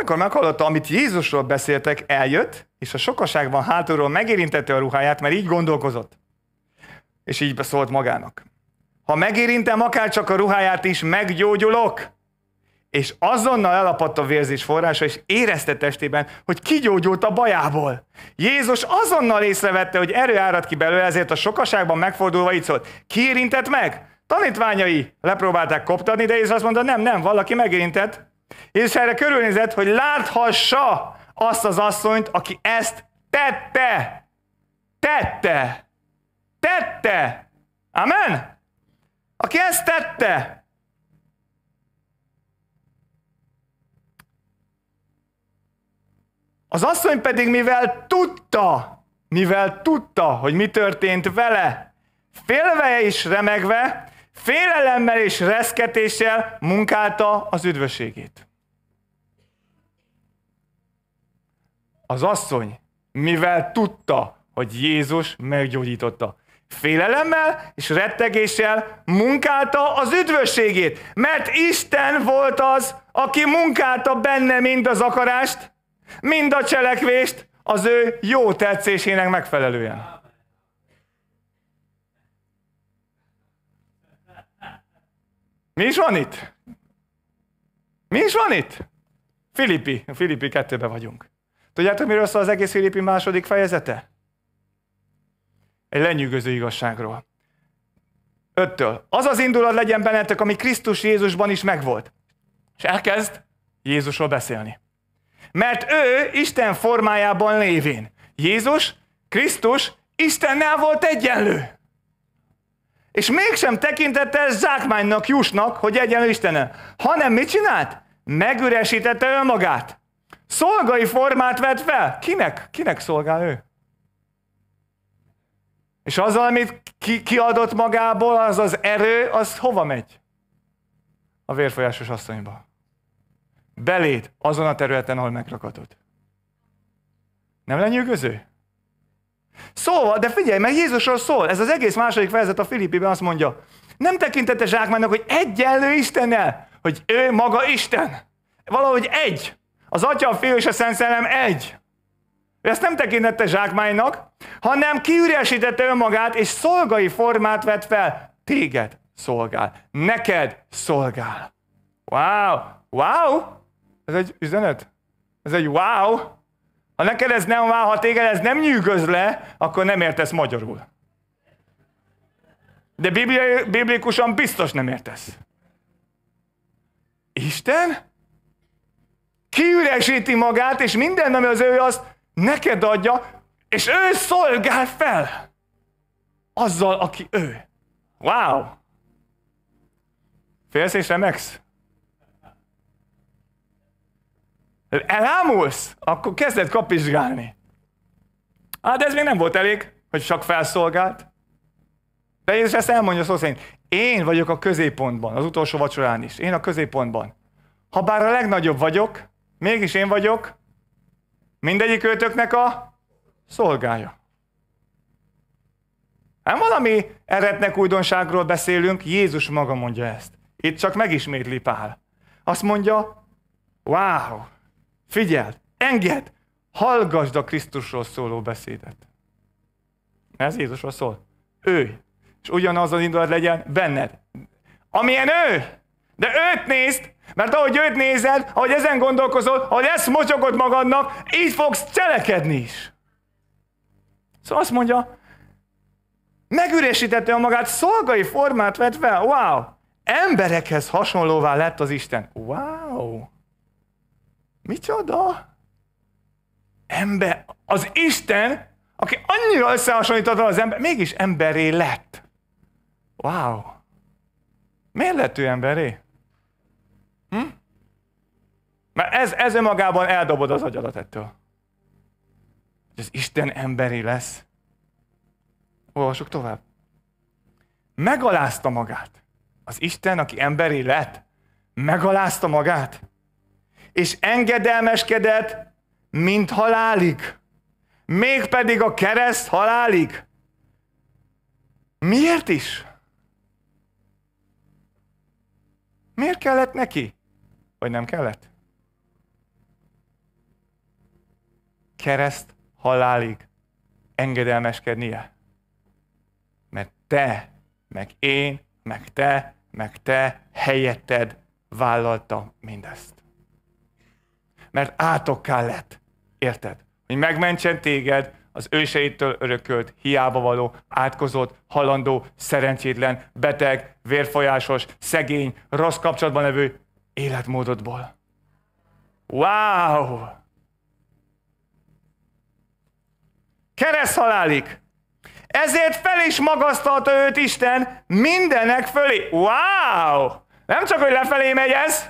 amikor meghallotta, amit Jézusról beszéltek, eljött, és a sokaságban hátulról megérintette a ruháját, mert így gondolkozott. És így beszólt magának. Ha megérintem akár csak a ruháját is, meggyógyulok. És azonnal elapadt a vérzés forrása, és érezte testében, hogy kigyógyult a bajából. Jézus azonnal észrevette, hogy erő árad ki belőle, ezért a sokaságban megfordulva így szólt, ki érintett meg? Tanítványai lepróbálták koptatni, de Jézus azt mondta, nem, nem, valaki megérintett, Jézus erre körülnézett, hogy láthassa azt az asszonyt, aki ezt tette. Tette. Tette. Amen? Aki ezt tette. Az asszony pedig mivel tudta, mivel tudta, hogy mi történt vele, félve és remegve, félelemmel és reszketéssel munkálta az üdvösségét. Az asszony, mivel tudta, hogy Jézus meggyógyította, félelemmel és rettegéssel munkálta az üdvösségét, mert Isten volt az, aki munkálta benne mind az akarást, mind a cselekvést az ő jó tetszésének megfelelően. Mi is van itt? Mi is van itt? Filippi, a Filippi kettőbe vagyunk. Tudjátok, miről szól az egész Filippi második fejezete? Egy lenyűgöző igazságról. Öttől. Az az indulat legyen bennetek, ami Krisztus Jézusban is megvolt. És elkezd Jézusról beszélni. Mert ő Isten formájában lévén. Jézus, Krisztus Istennel volt egyenlő. És mégsem tekintette ezt zsákmánynak, jusnak, hogy egyenlő Istene, hanem mit csinált? Megüresítette önmagát. Szolgai formát vett fel. Kinek? Kinek szolgál ő? És azzal, amit ki, kiadott magából, az az erő, az hova megy? A vérfolyásos asszonyba. Beléd azon a területen, ahol megrakatod. Nem lenyűgöző? Szóval, de figyelj, mert Jézusról szól, ez az egész második fejezet a Filippiben azt mondja, nem tekintette zsákmánynak, hogy egyenlő Istennel, hogy ő maga Isten. Valahogy egy. Az Atya, a Fiú és a Szent Szellem egy. Ő ezt nem tekintette zsákmánynak, hanem kiüresítette önmagát, és szolgai formát vett fel. Téged szolgál. Neked szolgál. Wow! Wow! Ez egy üzenet? Ez egy wow! Ha neked ez nem válhat ha téged ez nem nyűgöz le, akkor nem értesz magyarul. De biblikusan biztos nem értesz. Isten kiüresíti magát, és minden, ami az ő, azt neked adja, és ő szolgál fel azzal, aki ő. Wow! Félsz és remeksz? Elámulsz? Akkor kezded kapizsgálni. Hát de ez még nem volt elég, hogy csak felszolgált. De Jézus ezt elmondja szó szerint. Én vagyok a középpontban, az utolsó vacsorán is. Én a középpontban. Ha bár a legnagyobb vagyok, mégis én vagyok mindegyik őtöknek a szolgája. Nem hát valami eretnek újdonságról beszélünk, Jézus maga mondja ezt. Itt csak megismétli Pál. Azt mondja, wow, Figyeld, engedd, hallgasd a Krisztusról szóló beszédet. Ez Jézusról szól. Ő. És ugyanaz az indulat legyen benned. Amilyen ő. De őt nézd, mert ahogy őt nézed, ahogy ezen gondolkozol, ahogy ezt mocsogod magadnak, így fogsz cselekedni is. Szóval azt mondja, megüresítette a magát, szolgai formát vett fel. Wow! Emberekhez hasonlóvá lett az Isten. Wow! Micsoda? Ember, az Isten, aki annyira összehasonlította az ember, mégis emberé lett. Wow! Miért lett ő emberé? Hm? Mert ez, ez önmagában eldobod az agyadat ettől. Hogy az Isten emberi lesz. Olvasok tovább. Megalázta magát. Az Isten, aki emberi lett, megalázta magát és engedelmeskedett, mint halálig. Mégpedig a kereszt halálig. Miért is? Miért kellett neki? Vagy nem kellett? Kereszt halálig engedelmeskednie. Mert te, meg én, meg te, meg te helyetted vállalta mindezt mert átokká lett. Érted? Hogy megmentsen téged az őseitől örökölt, hiába való, átkozott, halandó, szerencsétlen, beteg, vérfolyásos, szegény, rossz kapcsolatban levő életmódodból. Wow! Kereszt halálig! Ezért fel is magasztalta őt Isten mindenek fölé. Wow! Nem csak, hogy lefelé megy ez,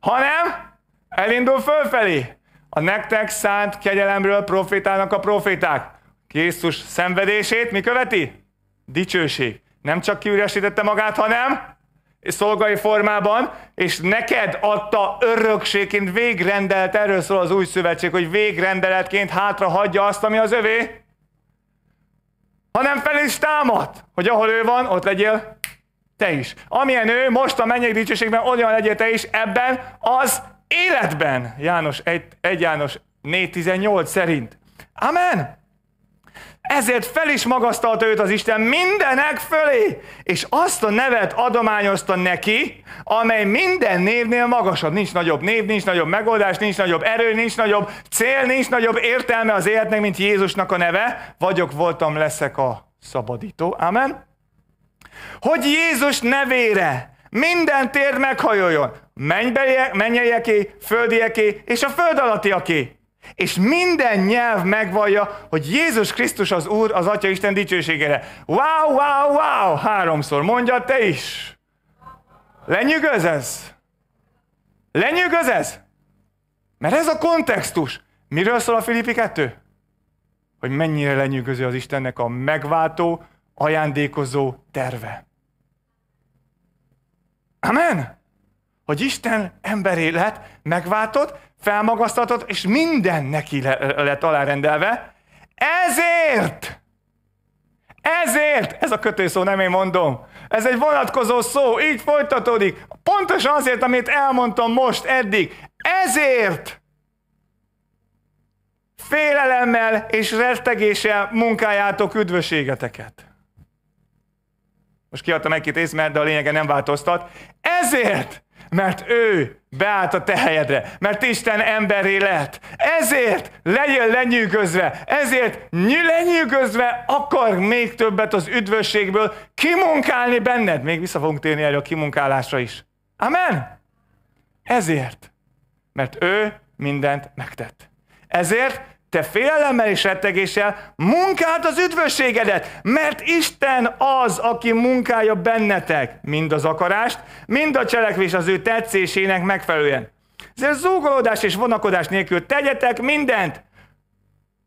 hanem Elindul fölfelé. A nektek szánt kegyelemről profétálnak a proféták. Krisztus szenvedését mi követi? Dicsőség. Nem csak kiüresítette magát, hanem szolgai formában, és neked adta örökségként végrendelt, erről szól az új szövetség, hogy végrendeletként hátra hagyja azt, ami az övé, hanem fel is támad, hogy ahol ő van, ott legyél te is. Amilyen ő most a mennyek dicsőségben, olyan legyél te is ebben az életben, János 1, 1 János 4.18 szerint. Amen! Ezért fel is magasztalta őt az Isten mindenek fölé, és azt a nevet adományozta neki, amely minden névnél magasabb. Nincs nagyobb név, nincs nagyobb megoldás, nincs nagyobb erő, nincs nagyobb cél, nincs nagyobb értelme az életnek, mint Jézusnak a neve. Vagyok, voltam, leszek a szabadító. Amen. Hogy Jézus nevére minden térd meghajoljon. Mennybe, földieké és a föld alattiaké. És minden nyelv megvallja, hogy Jézus Krisztus az Úr, az Atya Isten dicsőségére. Wow, wow, wow! Háromszor mondja te is. Lenyűgöz ez? Lenyűgöz ez? Mert ez a kontextus. Miről szól a Filippi 2? Hogy mennyire lenyűgöző az Istennek a megváltó, ajándékozó terve. Amen? Hogy Isten emberé lett, megváltott, felmagasztatott, és minden neki lett alárendelve. Ezért! Ezért! Ez a kötőszó, nem én mondom. Ez egy vonatkozó szó, így folytatódik. Pontosan azért, amit elmondtam most, eddig. Ezért! Félelemmel és rettegéssel munkájátok üdvösségeteket. Most kiadtam egy-két észmert, de a lényege nem változtat. Ezért, mert ő beállt a te helyedre, mert Isten emberé lett. Ezért legyél lenyűgözve, ezért lenyűgözve akar még többet az üdvösségből kimunkálni benned. Még vissza fogunk térni erre a kimunkálásra is. Amen? Ezért, mert ő mindent megtett. Ezért, te félelemmel és rettegéssel munkált az üdvösségedet, mert Isten az, aki munkája bennetek, mind az akarást, mind a cselekvés az ő tetszésének megfelelően. Ezért zúgolódás és vonakodás nélkül tegyetek mindent,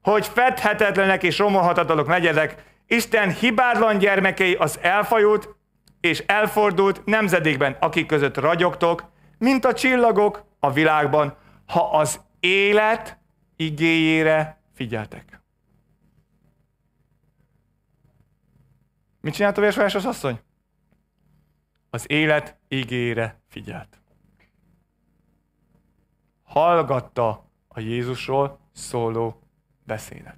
hogy fedhetetlenek és romolhatatlanok legyetek. Isten hibátlan gyermekei az elfajult és elfordult nemzedékben, akik között ragyogtok, mint a csillagok a világban, ha az élet igéjére figyeltek. Mit csinált a vérfolyásos asszony? Az élet igére figyelt. Hallgatta a Jézusról szóló beszédet.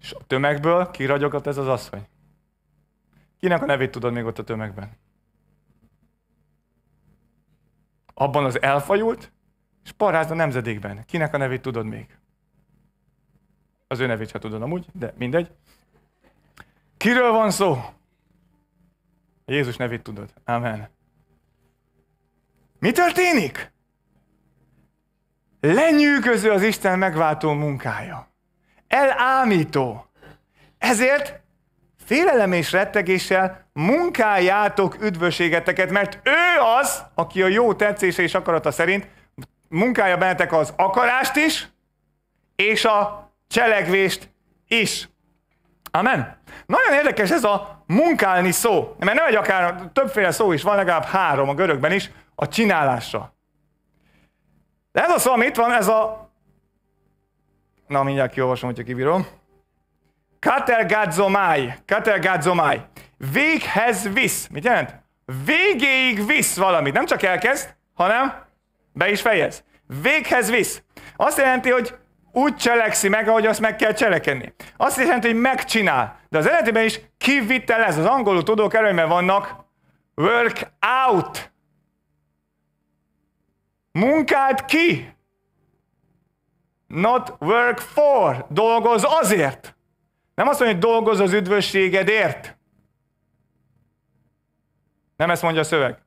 És a tömegből kiragyogott ez az asszony. Kinek a nevét tudod még ott a tömegben? Abban az elfajult, és parázd a nemzedékben. Kinek a nevét tudod még? Az ő nevét ha tudod amúgy, de mindegy. Kiről van szó? Jézus nevét tudod. Amen. Mi történik? Lenyűgöző az Isten megváltó munkája. Elámító. Ezért félelem és rettegéssel munkájátok üdvösségeteket, mert ő az, aki a jó tetszése és akarata szerint munkálja bennetek az akarást is, és a cselekvést is. Amen. Nagyon érdekes ez a munkálni szó, mert nem egy akár, többféle szó is van, legalább három a görögben is, a csinálásra. De ez a szó, ami itt van, ez a... Na, mindjárt kiolvasom, hogyha kibírom. Katergadzomai. Katergadzomai. Véghez visz. Mit jelent? Végéig visz valamit. Nem csak elkezd, hanem be is fejez. Véghez visz. Azt jelenti, hogy úgy cselekszi meg, ahogy azt meg kell cselekedni. Azt jelenti, hogy megcsinál. De az eredetiben is kivitelez. Az angolul tudók előnyben vannak. Work out. Munkált ki. Not work for. Dolgoz azért. Nem azt mondja, hogy dolgoz az üdvösségedért. Nem ezt mondja a szöveg.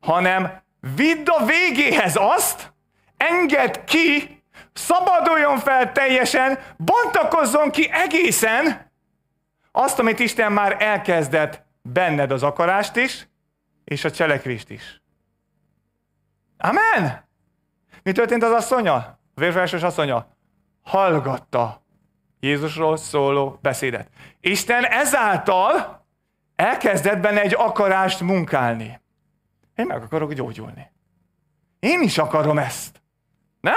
Hanem Vidd a végéhez azt, engedd ki, szabaduljon fel teljesen, bontakozzon ki egészen azt, amit Isten már elkezdett benned az akarást is, és a cselekvést is. Amen! Mi történt az asszonya? A vérfelsős asszonya? Hallgatta Jézusról szóló beszédet. Isten ezáltal elkezdett benne egy akarást munkálni. Én meg akarok gyógyulni. Én is akarom ezt. Ne?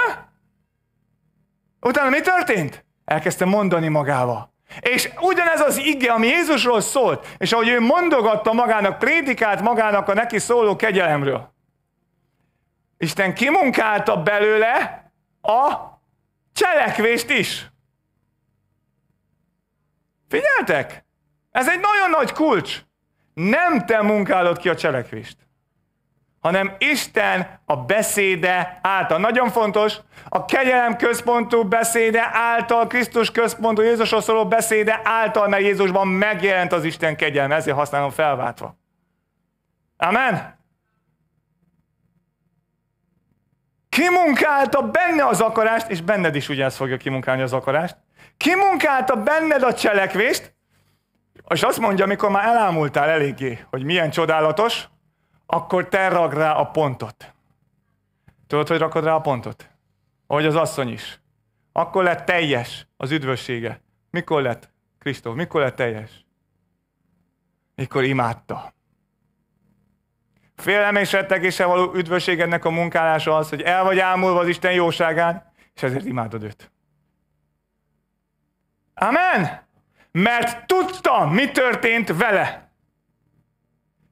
Utána mi történt? Elkezdte mondani magával. És ugyanez az ige, ami Jézusról szólt, és ahogy ő mondogatta magának, prédikált magának a neki szóló kegyelemről. Isten kimunkálta belőle a cselekvést is. Figyeltek? Ez egy nagyon nagy kulcs. Nem te munkálod ki a cselekvést hanem Isten a beszéde által. Nagyon fontos, a kegyelem központú beszéde által, Krisztus központú Jézusról szóló beszéde által, mert Jézusban megjelent az Isten kegyelme, ezért használom felváltva. Amen? Kimunkálta benne az akarást, és benned is ugyanezt fogja kimunkálni az akarást. Kimunkálta benned a cselekvést, és azt mondja, amikor már elámultál eléggé, hogy milyen csodálatos, akkor te rag rá a pontot. Tudod, hogy rakod rá a pontot? Ahogy az asszony is. Akkor lett teljes az üdvössége. Mikor lett, Kristóf, mikor lett teljes? Mikor imádta. Félelem és rettegéssel való üdvösségednek a munkálása az, hogy el vagy ámulva az Isten jóságán, és ezért imádod őt. Amen! Mert tudtam, mi történt vele.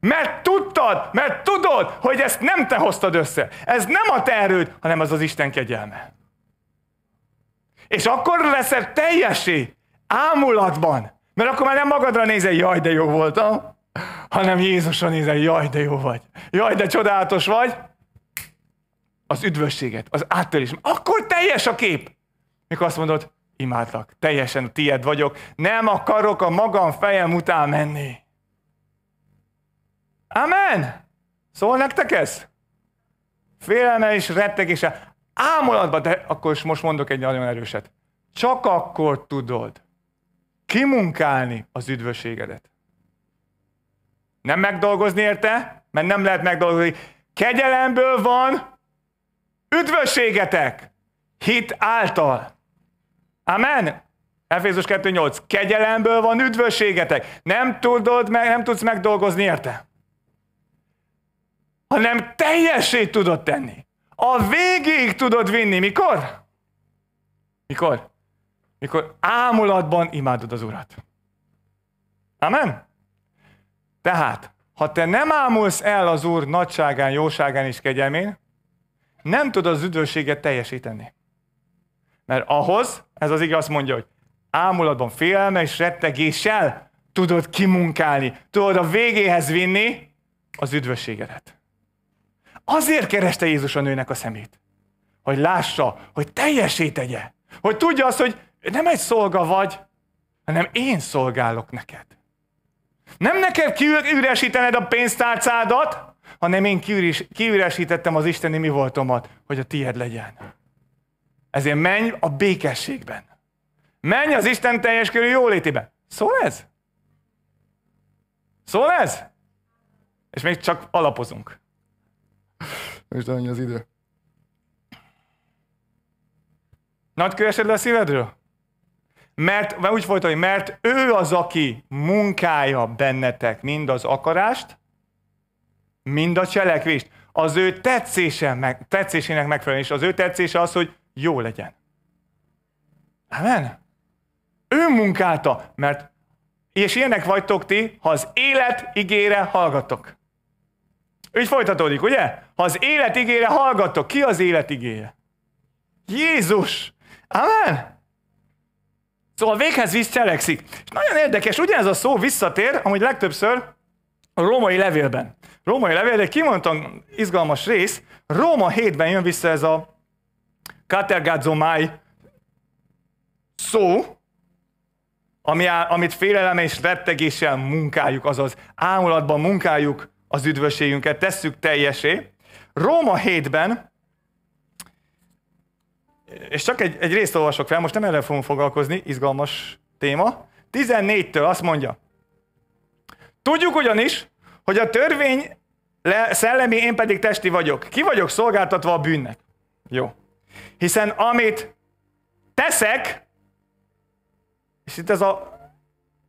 Mert tudtad, mert tudod, hogy ezt nem te hoztad össze. Ez nem a te erőd, hanem az az Isten kegyelme. És akkor leszel teljesi ámulatban. Mert akkor már nem magadra nézel, jaj, de jó voltam, hanem Jézusra nézel, jaj, de jó vagy. Jaj, de csodálatos vagy. Az üdvösséget, az áttörés. Akkor teljes a kép. Mikor azt mondod, imádlak, teljesen a tied vagyok, nem akarok a magam fejem után menni. Amen! Szól nektek ez? Félelme és rettegése. Ámulatban, de akkor is most mondok egy nagyon erőset. Csak akkor tudod kimunkálni az üdvösségedet. Nem megdolgozni érte, mert nem lehet megdolgozni. Kegyelemből van üdvösségetek hit által. Amen. Efézus 2.8. Kegyelemből van üdvösségetek. Nem tudod, meg, nem tudsz megdolgozni érte hanem teljessé tudod tenni. A végéig tudod vinni. Mikor? Mikor? Mikor ámulatban imádod az Urat. Amen? Tehát, ha te nem ámulsz el az Úr nagyságán, jóságán és kegyelmén, nem tudod az üdvösséget teljesíteni. Mert ahhoz, ez az igaz mondja, hogy ámulatban félelme és rettegéssel tudod kimunkálni, tudod a végéhez vinni az üdvösségedet. Azért kereste Jézus a nőnek a szemét, hogy lássa, hogy teljesé tegye. Hogy tudja azt, hogy nem egy szolga vagy, hanem én szolgálok neked. Nem neked kiüresítened a pénztárcádat, hanem én kiüresítettem az Isteni mi voltomat, hogy a tied legyen. Ezért menj a békességben. Menj az Isten teljes körű jólétében. Szól ez? Szól ez? És még csak alapozunk. Most annyi az idő. Nagy kő le a szívedről? Mert, mert úgy folytatni, mert ő az, aki munkája bennetek mind az akarást, mind a cselekvést. Az ő tetszése meg, tetszésének megfelelően, és az ő tetszése az, hogy jó legyen. Amen? Ő munkálta, mert és ilyenek vagytok ti, ha az élet igére hallgatok. Így folytatódik, ugye? Ha az élet igére hallgatok, ki az élet igére? Jézus! Amen! Szóval véghez visz cselekszik. És nagyon érdekes, ugyanez a szó visszatér, amúgy legtöbbször a római levélben. Római levél, de kimondtam izgalmas rész, Róma 7-ben jön vissza ez a máj szó, ami, amit félelem és rettegéssel munkáljuk, azaz ámulatban munkáljuk az üdvösségünket, tesszük teljesé. Róma 7-ben, és csak egy, egy részt olvasok fel, most nem erre fogunk foglalkozni, izgalmas téma, 14-től azt mondja, tudjuk ugyanis, hogy a törvény le, szellemi, én pedig testi vagyok. Ki vagyok szolgáltatva a bűnnek? Jó. Hiszen amit teszek, és itt ez a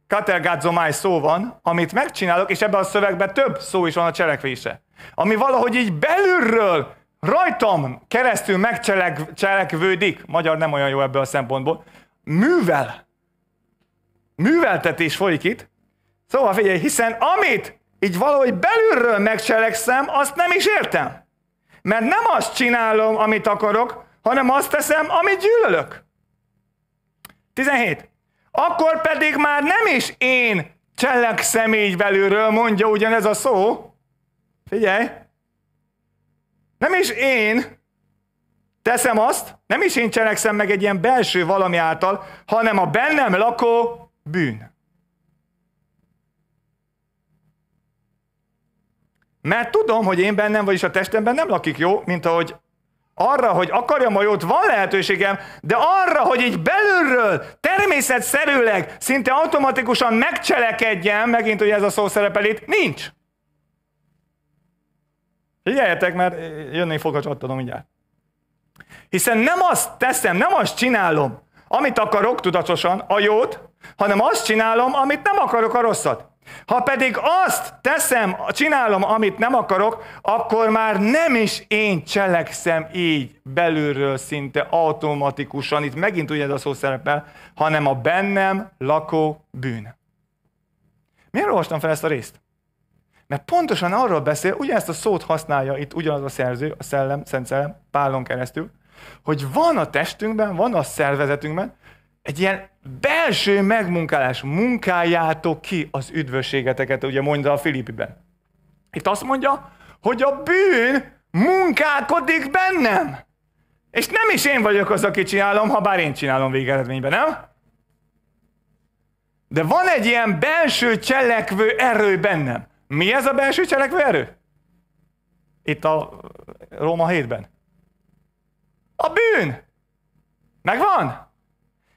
katelgázomáj szó van, amit megcsinálok, és ebben a szövegben több szó is van a cselekvése. Ami valahogy így belülről, rajtam keresztül megcselekvődik, magyar nem olyan jó ebből a szempontból, művel. Műveltetés folyik itt. Szóval figyelj, hiszen amit így valahogy belülről megcselekszem, azt nem is értem. Mert nem azt csinálom, amit akarok, hanem azt teszem, amit gyűlölök. 17 akkor pedig már nem is én cselekszem így belülről, mondja ugyanez a szó. Figyelj! Nem is én teszem azt, nem is én cselekszem meg egy ilyen belső valami által, hanem a bennem lakó bűn. Mert tudom, hogy én bennem, vagyis a testemben nem lakik jó, mint ahogy arra, hogy akarjam a jót, van lehetőségem, de arra, hogy így belülről természetszerűleg, szinte automatikusan megcselekedjem, megint ugye ez a szó szerepel itt, nincs. Figyeljetek, mert jönni fog a csattadom mindjárt. Hiszen nem azt teszem, nem azt csinálom, amit akarok tudatosan, a jót, hanem azt csinálom, amit nem akarok a rosszat. Ha pedig azt teszem, csinálom, amit nem akarok, akkor már nem is én cselekszem így belülről szinte automatikusan, itt megint ez a szó szerepel, hanem a bennem lakó bűn. Miért olvastam fel ezt a részt? Mert pontosan arról beszél, ugye ezt a szót használja itt ugyanaz a szerző, a szellem, szent szellem, pálon keresztül, hogy van a testünkben, van a szervezetünkben egy ilyen belső megmunkálás, munkájátok ki az üdvösségeteket, ugye mondja a Filippiben. Itt azt mondja, hogy a bűn munkálkodik bennem. És nem is én vagyok az, aki csinálom, ha bár én csinálom végeredményben, nem? De van egy ilyen belső cselekvő erő bennem. Mi ez a belső cselekvő erő? Itt a Róma 7-ben. A bűn. Megvan?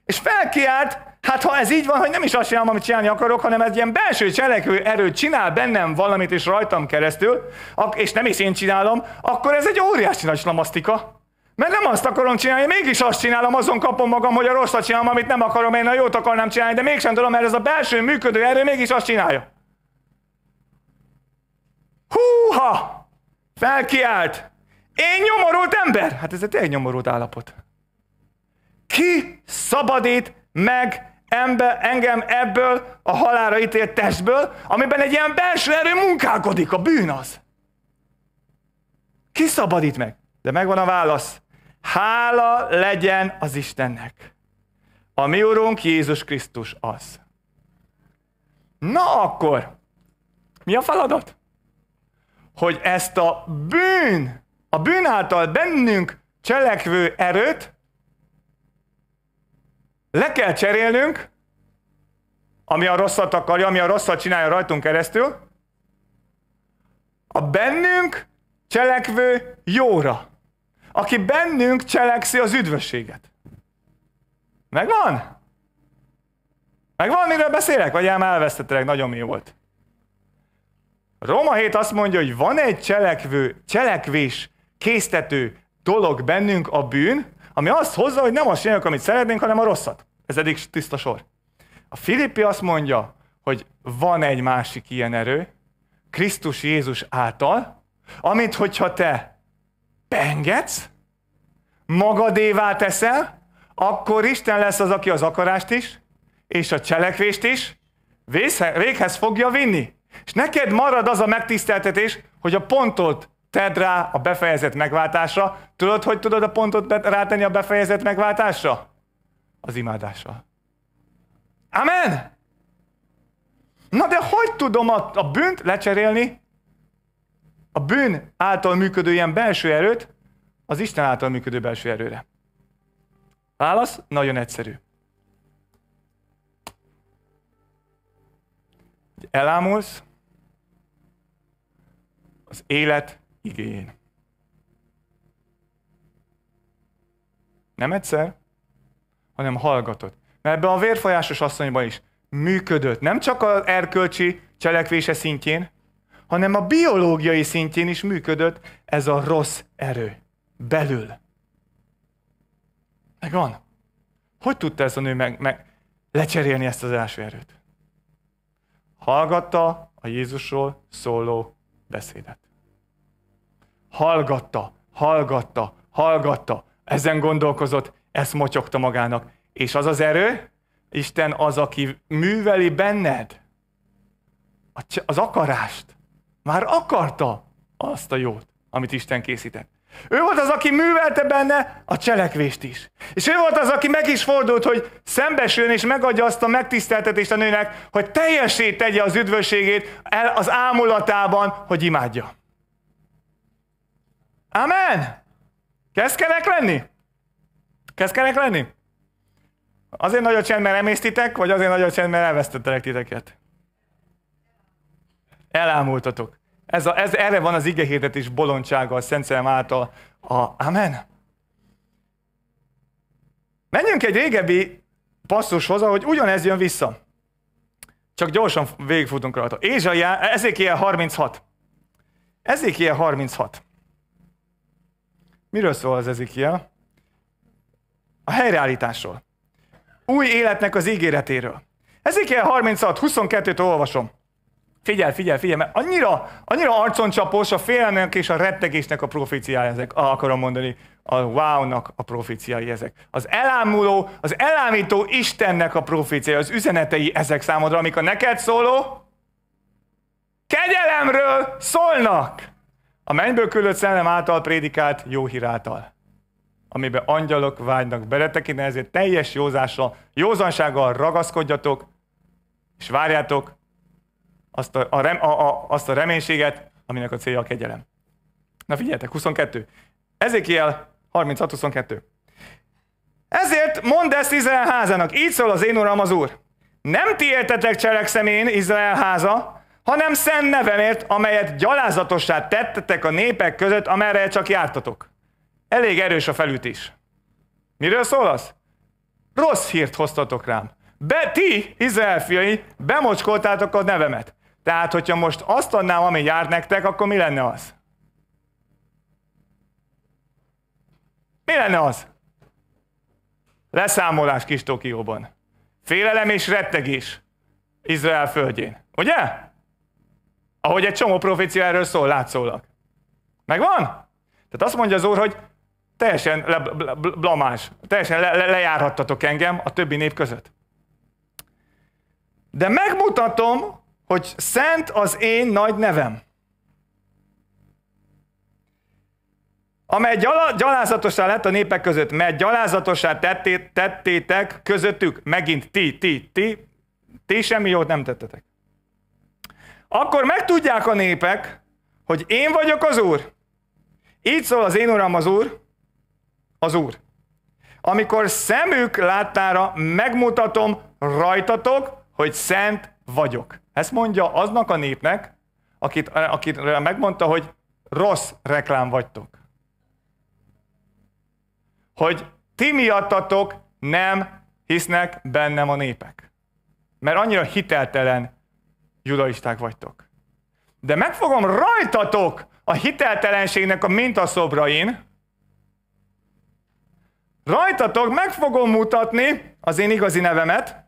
És felkiált, hát ha ez így van, hogy nem is azt csinálom, amit csinálni akarok, hanem egy ilyen belső cselekvő erőt csinál bennem valamit és rajtam keresztül, és nem is én csinálom, akkor ez egy óriási nagy slamasztika. Mert nem azt akarom csinálni, mégis azt csinálom, azon kapom magam, hogy a rosszat csinálom, amit nem akarom, én a jót akarnám csinálni, de mégsem tudom, mert ez a belső működő erő mégis azt csinálja. Húha! Felkiált! Én nyomorult ember! Hát ez egy nyomorult állapot. Ki szabadít meg embe, engem ebből a halára ítélt testből, amiben egy ilyen belső erő munkálkodik, a bűn az. Ki szabadít meg? De megvan a válasz. Hála legyen az Istennek. A mi Urunk Jézus Krisztus az. Na akkor, mi a feladat? Hogy ezt a bűn, a bűn által bennünk cselekvő erőt le kell cserélnünk, ami a rosszat akarja, ami a rosszat csinálja rajtunk keresztül, a bennünk cselekvő jóra, aki bennünk cselekszi az üdvösséget. Megvan? Megvan, miről beszélek? Vagy ám elvesztetek, nagyon mi volt. Roma 7 azt mondja, hogy van egy cselekvő, cselekvés késztető dolog bennünk a bűn, ami azt hozza, hogy nem azt csináljuk, amit szeretnénk, hanem a rosszat. Ez eddig tiszta sor. A Filippi azt mondja, hogy van egy másik ilyen erő, Krisztus Jézus által, amit hogyha te pengetsz, magadévá teszel, akkor Isten lesz az, aki az akarást is, és a cselekvést is véghez fogja vinni. És neked marad az a megtiszteltetés, hogy a pontot tedd rá a befejezett megváltásra. Tudod, hogy tudod a pontot rátenni a befejezett megváltásra? Az imádással. Amen! Na de hogy tudom a, a bűnt lecserélni? A bűn által működő ilyen belső erőt az Isten által működő belső erőre. Válasz nagyon egyszerű. Elámulsz, az élet igényén. Nem egyszer, hanem hallgatott. Mert ebben a vérfolyásos asszonyban is működött. Nem csak az erkölcsi cselekvése szintjén, hanem a biológiai szintjén is működött ez a rossz erő. Belül. van. Hogy tudta ez a nő meg, meg lecserélni ezt az első erőt? Hallgatta a Jézusról szóló beszédet hallgatta, hallgatta, hallgatta, ezen gondolkozott, ezt motyogta magának. És az az erő, Isten az, aki műveli benned az akarást. Már akarta azt a jót, amit Isten készített. Ő volt az, aki művelte benne a cselekvést is. És ő volt az, aki meg is fordult, hogy szembesüljön és megadja azt a megtiszteltetést a nőnek, hogy teljesít tegye az üdvösségét el az ámulatában, hogy imádja. Amen! Kezd kerek lenni? Kezd kerek lenni? Azért nagyon csend, mert emésztitek, vagy azért nagyon csend, mert elvesztettelek titeket? Elámultatok. Ez a, ez, erre van az igehirdet is bolondsága a Szent Szelem által. A, amen. Menjünk egy régebbi passzushoz, ahogy ugyanez jön vissza. Csak gyorsan végigfutunk rajta. Ézsaiá, ilyen 36. ilyen 36. Miről szól az ezikia? A helyreállításról. Új életnek az ígéretéről. Ezikia 36, 22 t olvasom. Figyel, figyel, figyel, mert annyira, annyira arconcsapós a félelmek és a rettegésnek a proféciája ezek, akarom mondani, a wow-nak a proféciái ezek. Az elámuló, az elámító Istennek a proféciája, az üzenetei ezek számodra, amik a neked szóló kegyelemről szólnak. A mennyből küldött szellem által prédikált jó által, amiben angyalok vágynak beletekinni, ezért teljes józással, józansággal ragaszkodjatok, és várjátok azt a, a, rem, a, a, azt a reménységet, aminek a célja a kegyelem. Na figyeljetek, 22. Ezékiel 36-22. Ezért mondd ezt Izrael házának, így szól az én uram az úr. Nem ti értetek cselekszem én, Izrael háza, hanem szent nevemért, amelyet gyalázatossá tettetek a népek között, amerre csak jártatok. Elég erős a felütés. Miről szól az? Rossz hírt hoztatok rám. Be, ti, Izrael fiai, bemocskoltátok a nevemet. Tehát, hogyha most azt adnám, ami jár nektek, akkor mi lenne az? Mi lenne az? Leszámolás kis Tokióban. Félelem és rettegés Izrael földjén. Ugye? Ahogy egy csomó profécia erről szól, látszólag. Megvan? Tehát azt mondja az Úr, hogy teljesen le, bl- bl- blamás, teljesen le, le, lejárhattatok engem a többi nép között. De megmutatom, hogy szent az én nagy nevem. amely gyala, gyalázatosá lett a népek között, mert gyalázatosá tetté, tettétek közöttük, megint ti, ti, ti, ti semmi jót nem tettetek. Akkor megtudják a népek, hogy én vagyok az Úr. Így szól az én Uram az Úr, az Úr. Amikor szemük láttára megmutatom rajtatok, hogy szent vagyok. Ezt mondja aznak a népnek, akit, akit megmondta, hogy rossz reklám vagytok. Hogy ti miattatok nem hisznek bennem a népek. Mert annyira hiteltelen judaisták vagytok. De megfogom rajtatok a hiteltelenségnek a mintaszobrain, rajtatok meg fogom mutatni az én igazi nevemet,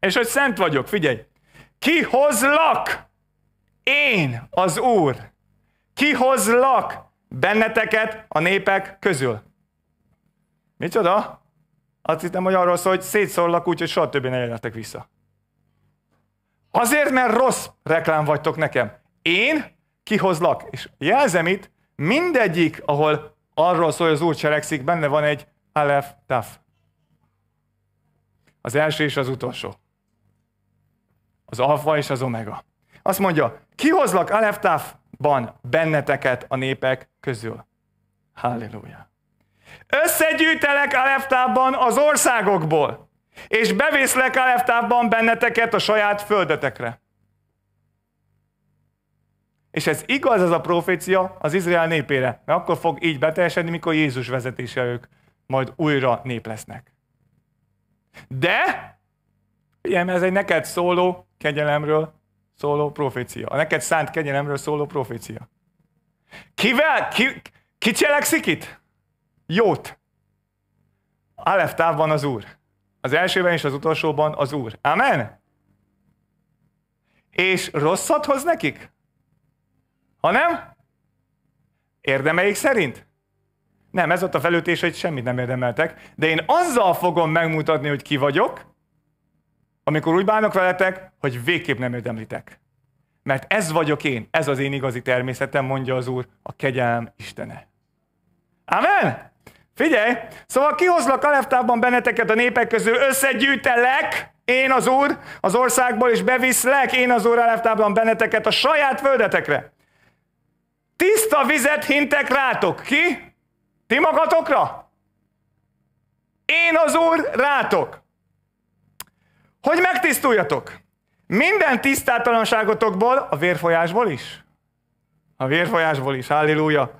és hogy szent vagyok, figyelj! Kihozlak! Én, az Úr! Kihozlak benneteket a népek közül. Micsoda? Azt hittem, hogy arról szól, hogy szétszorlak úgy, hogy soha többé ne jöjjetek vissza. Azért, mert rossz reklám vagytok nekem. Én kihozlak. És jelzem itt, mindegyik, ahol arról szól, hogy az Úr cselekszik, benne van egy alef taf. Az első és az utolsó. Az alfa és az omega. Azt mondja, kihozlak alef tafban benneteket a népek közül. Halleluja. Összegyűjtelek Aleftában az országokból és bevészlek Áleftávban benneteket a saját földetekre. És ez igaz, ez a profécia az Izrael népére, mert akkor fog így beteljesedni, mikor Jézus vezetése ők majd újra nép lesznek. De, igen, ez egy neked szóló kegyelemről szóló profécia. A neked szánt kegyelemről szóló profécia. Kivel? Ki, ki cselekszik itt? Jót. Alef távban az Úr. Az elsőben és az utolsóban az Úr. Amen? És rosszat hoz nekik? Ha nem? Érdemeik szerint? Nem, ez ott a felütés, hogy semmit nem érdemeltek, de én azzal fogom megmutatni, hogy ki vagyok, amikor úgy bánok veletek, hogy végképp nem érdemlitek. Mert ez vagyok én, ez az én igazi természetem, mondja az Úr, a kegyelem Istene. Amen! Figyelj! Szóval kihozlak Aleftában benneteket a népek közül, összegyűjtelek, én az Úr, az országból, és beviszlek én az Úr Aleftában benneteket a saját földetekre. Tiszta vizet hintek rátok. Ki? Ti magatokra? Én az Úr rátok. Hogy megtisztuljatok? Minden tisztátalanságotokból, a vérfolyásból is. A vérfolyásból is, halleluja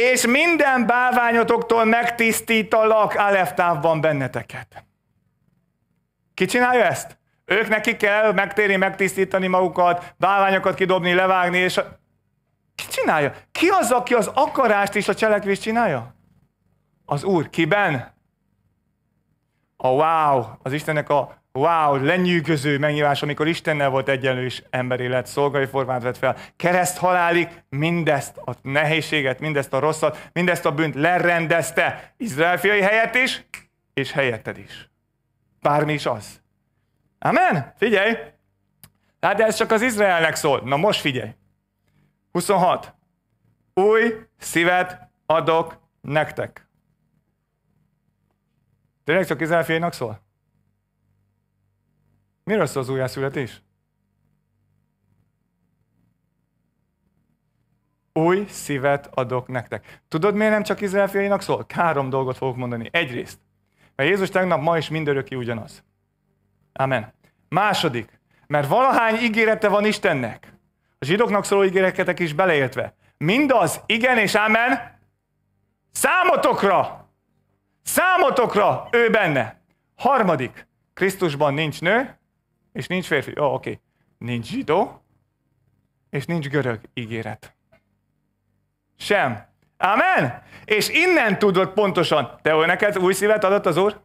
és minden bálványotoktól megtisztítalak van benneteket. Ki csinálja ezt? Ők neki kell megtérni, megtisztítani magukat, bálványokat kidobni, levágni, és a... ki csinálja? Ki az, aki az akarást és a cselekvést csinálja? Az Úr. Kiben? A wow, az Istennek a Wow, lenyűgöző megnyilvás, amikor Istennel volt egyenlő és emberi lett, szolgai formát vett fel. Kereszt halálig mindezt a nehézséget, mindezt a rosszat, mindezt a bűnt lerendezte Izrael fiai helyett is, és helyetted is. Bármi is az. Amen? Figyelj! Hát de ez csak az Izraelnek szól. Na most figyelj! 26. Új szívet adok nektek. Tényleg csak Izrael fiainak szól? Miről szól az újjászületés? Új szívet adok nektek. Tudod, miért nem csak Izrael fiainak szól? Három dolgot fogok mondani. Egyrészt, mert Jézus tegnap, ma is mindöröki ugyanaz. Amen. Második, mert valahány ígérete van Istennek. A zsidóknak szóló ígéreketek is beleértve. Mindaz, igen és amen, számotokra, számotokra ő benne. Harmadik, Krisztusban nincs nő, és nincs férfi. Ó, oh, oké. Okay. Nincs zsidó, és nincs görög ígéret. Sem. Amen? És innen tudod pontosan, te ő neked új szívet adott az Úr?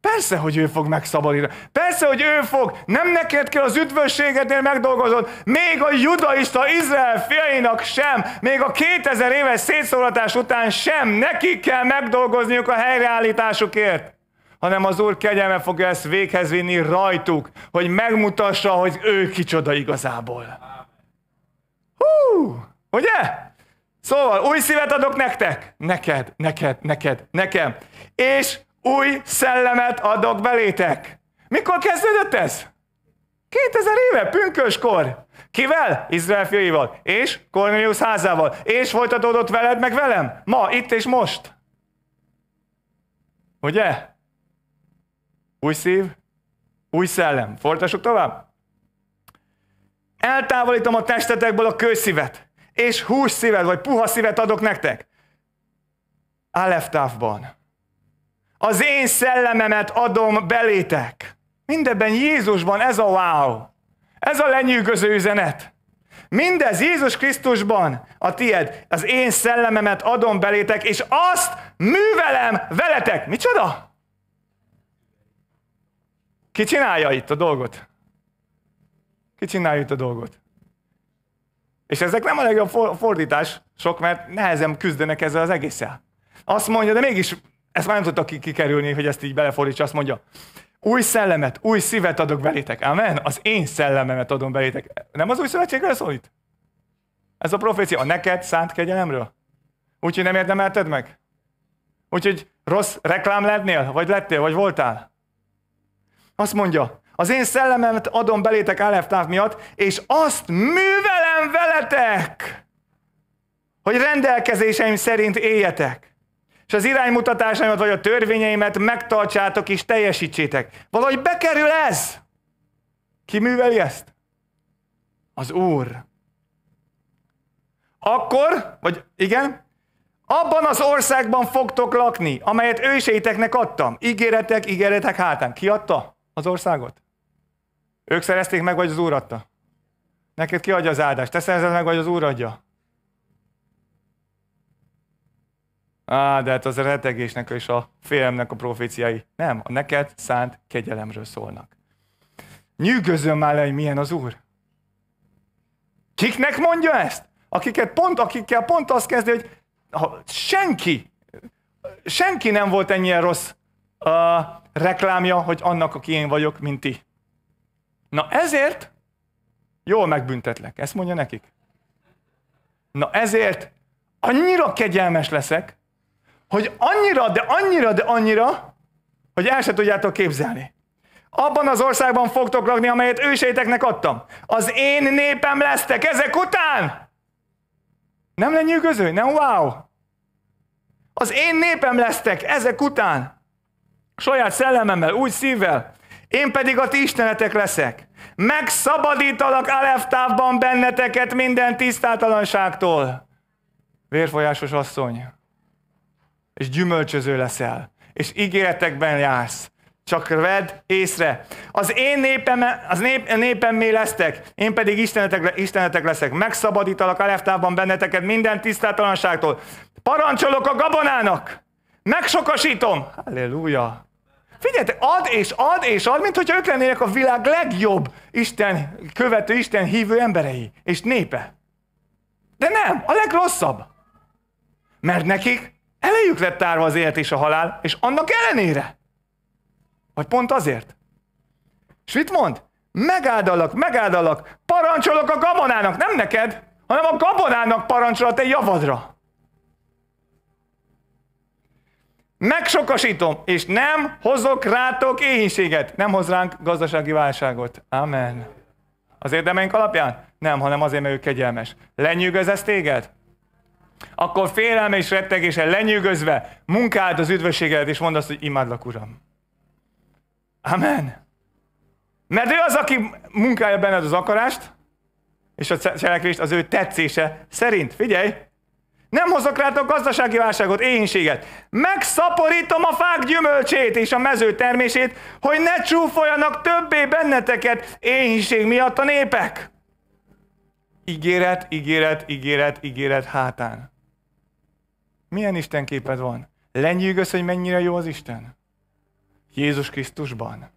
Persze, hogy ő fog megszabadítani. Persze, hogy ő fog. Nem neked kell az üdvösségednél megdolgozod. Még a judaista Izrael fiainak sem, még a 2000 éves szétszóratás után sem. Nekik kell megdolgozniuk a helyreállításukért hanem az Úr kegyelme fogja ezt véghez vinni rajtuk, hogy megmutassa, hogy ő kicsoda igazából. Hú, ugye? Szóval új szívet adok nektek, neked, neked, neked, nekem, és új szellemet adok belétek. Mikor kezdődött ez? 2000 éve, pünköskor. Kivel? Izrael fiaival. És Cornelius házával. És folytatódott veled meg velem. Ma, itt és most. Ugye? új szív, új szellem. Folytassuk tovább. Eltávolítom a testetekből a kőszívet, és hús szívet, vagy puha szívet adok nektek. Aleftávban. Az én szellememet adom belétek. Mindebben Jézusban ez a wow. Ez a lenyűgöző üzenet. Mindez Jézus Krisztusban a tied, az én szellememet adom belétek, és azt művelem veletek. Micsoda? Ki csinálja itt a dolgot? Ki csinálja itt a dolgot? És ezek nem a legjobb fordítás, sok, mert nehezen küzdenek ezzel az egésszel. Azt mondja, de mégis ezt már nem tudtak kikerülni, hogy ezt így belefordítsa, azt mondja, új szellemet, új szívet adok belétek. Amen? Az én szellememet adom belétek. Nem az új szövetségre szól itt? Ez a profécia a neked szánt kegyelemről? Úgyhogy nem érdemelted meg? Úgyhogy rossz reklám lennél, vagy lettél, vagy voltál? Azt mondja, az én szellememet adom belétek eleftáv miatt, és azt művelem veletek, hogy rendelkezéseim szerint éljetek és az iránymutatásaimat vagy a törvényeimet megtartsátok és teljesítsétek. Valahogy bekerül ez. Ki műveli ezt? Az Úr. Akkor, vagy igen, abban az országban fogtok lakni, amelyet őseiteknek adtam. Ígéretek, ígéretek hátán. Ki adta? az országot? Ők szerezték meg, vagy az Úr adta? Neked ki adja az áldást? Te szerzed meg, vagy az Úr adja? Á, de hát az a retegésnek és a félemnek a proféciái. Nem, a neked szánt kegyelemről szólnak. Nyűgözöm már le, hogy milyen az Úr. Kiknek mondja ezt? Akiket pont, akikkel pont azt kezdi, hogy ha senki, senki nem volt ennyire rossz reklámja, hogy annak, aki én vagyok, mint ti. Na ezért jól megbüntetlek. Ezt mondja nekik. Na ezért annyira kegyelmes leszek, hogy annyira, de annyira, de annyira, hogy el se tudjátok képzelni. Abban az országban fogtok lakni, amelyet őseiteknek adtam. Az én népem lesztek ezek után. Nem lenyűgöző? Nem wow? Az én népem lesztek ezek után saját szellememmel, új szívvel. Én pedig a ti istenetek leszek. Megszabadítalak Aleftávban benneteket minden tisztátalanságtól. Vérfolyásos asszony. És gyümölcsöző leszel. És ígéretekben jársz. Csak vedd észre. Az én népem, az nép, népemmé lesztek, én pedig istenetek, istenetek leszek. Megszabadítalak Aleftávban benneteket minden tisztátalanságtól. Parancsolok a gabonának! Megsokasítom! Halleluja! Figyelj, ad és ad és ad, mint hogyha ők lennének a világ legjobb Isten követő, Isten hívő emberei és népe. De nem, a legrosszabb. Mert nekik elejük lett tárva az élet és a halál, és annak ellenére. Vagy pont azért. És mit mond? Megáldalak, megáldalak, parancsolok a gabonának, nem neked, hanem a gabonának parancsol a te javadra. megsokasítom, és nem hozok rátok éhénységet. Nem hoz ránk gazdasági válságot. Amen. Az érdemeink alapján? Nem, hanem azért, mert ő kegyelmes. Lenyűgöz ez téged? Akkor félelme és rettegése, lenyűgözve munkáld az üdvösségedet, és mondd azt, hogy imádlak, Uram. Amen. Mert ő az, aki munkálja benned az akarást, és a cselekvést az ő tetszése szerint. Figyelj, nem hozok rátok gazdasági válságot, éhínséget. Megszaporítom a fák gyümölcsét és a mező termését, hogy ne csúfoljanak többé benneteket éhínség miatt a népek. Ígéret, ígéret, ígéret, ígéret hátán. Milyen Isten képed van? Lenyűgöz, hogy mennyire jó az Isten? Jézus Krisztusban.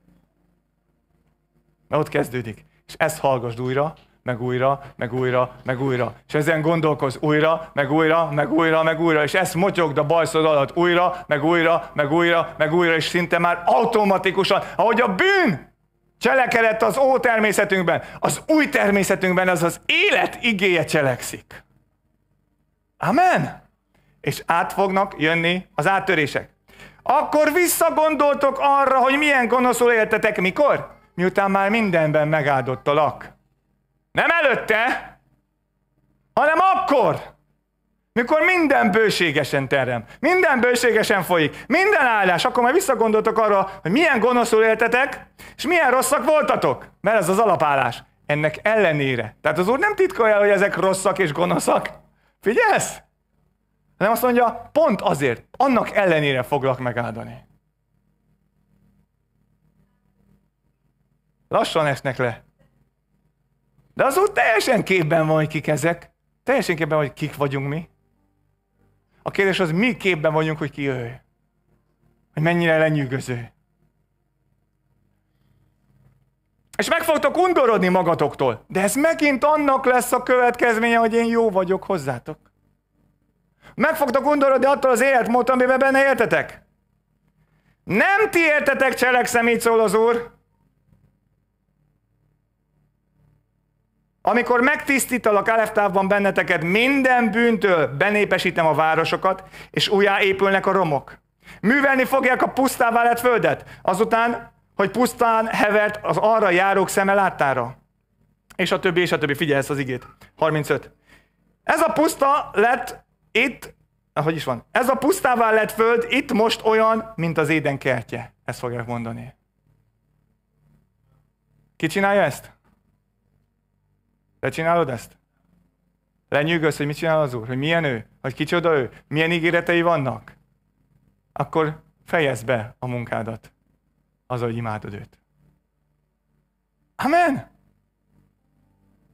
Na ott kezdődik. És ezt hallgassd újra, meg újra, meg újra, meg újra. És ezen gondolkoz újra, meg újra, meg újra, meg újra, és ezt motyogd a bajszod alatt újra, meg újra, meg újra, meg újra, és szinte már automatikusan, ahogy a bűn cselekedett az ó természetünkben, az új természetünkben az az élet igéje cselekszik. Amen? És át fognak jönni az áttörések. Akkor visszagondoltok arra, hogy milyen gonoszul éltetek, mikor? Miután már mindenben megáldottalak nem előtte, hanem akkor, mikor minden bőségesen terem, minden bőségesen folyik, minden állás, akkor már visszagondoltok arra, hogy milyen gonoszul éltetek, és milyen rosszak voltatok, mert ez az alapállás. Ennek ellenére. Tehát az Úr nem titkolja, hogy ezek rosszak és gonoszak. Figyelsz? Hanem azt mondja, pont azért, annak ellenére foglak megáldani. Lassan esnek le de az úgy teljesen képben van, hogy kik ezek. Teljesen képben van, hogy kik vagyunk mi. A kérdés az, mi képben vagyunk, hogy ki ő. Hogy mennyire lenyűgöző. És meg fogtok undorodni magatoktól. De ez megint annak lesz a következménye, hogy én jó vagyok hozzátok. Meg fogtok undorodni attól az életmódtól, amiben benne éltetek. Nem ti értetek cselekszem, így szól az Úr, Amikor megtisztítalak Eleftávban benneteket minden bűntől, benépesítem a városokat, és újjáépülnek a romok. Művelni fogják a pusztává lett földet, azután, hogy pusztán hevert az arra járók szeme láttára. És a többi, és a többi. figyelj az igét. 35. Ez a puszta lett itt, ahogy ah, is van, ez a pusztává lett föld itt most olyan, mint az éden kertje. Ezt fogják mondani. Ki csinálja ezt? Te csinálod ezt? Lenyűgöz, hogy mit csinál az Úr, hogy milyen ő, hogy kicsoda ő, milyen ígéretei vannak? Akkor fejezd be a munkádat az, hogy imádod őt. Amen!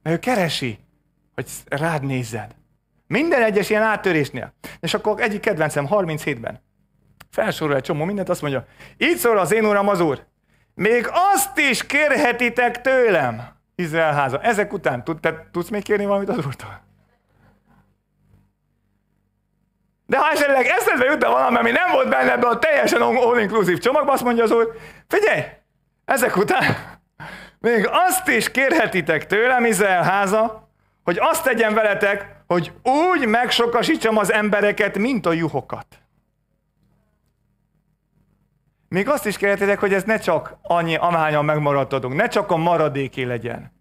Mert ő keresi, hogy rád nézzed. Minden egyes ilyen áttörésnél. És akkor egyik kedvencem 37-ben. Felsorol egy csomó mindent, azt mondja, így szól az én uram az úr, még azt is kérhetitek tőlem, Izrael háza. Ezek után tud, te tudsz még kérni valamit az úrtól? De ha esetleg eszedbe jutna valami, ami nem volt benne ebbe a teljesen all-inclusive csomagba, azt mondja az úr, figyelj, ezek után még azt is kérhetitek tőlem, Izrael háza, hogy azt tegyen veletek, hogy úgy megsokasítsam az embereket, mint a juhokat. Még azt is kérhetetek, hogy ez ne csak annyi, amányan megmaradtadunk, ne csak a maradéké legyen.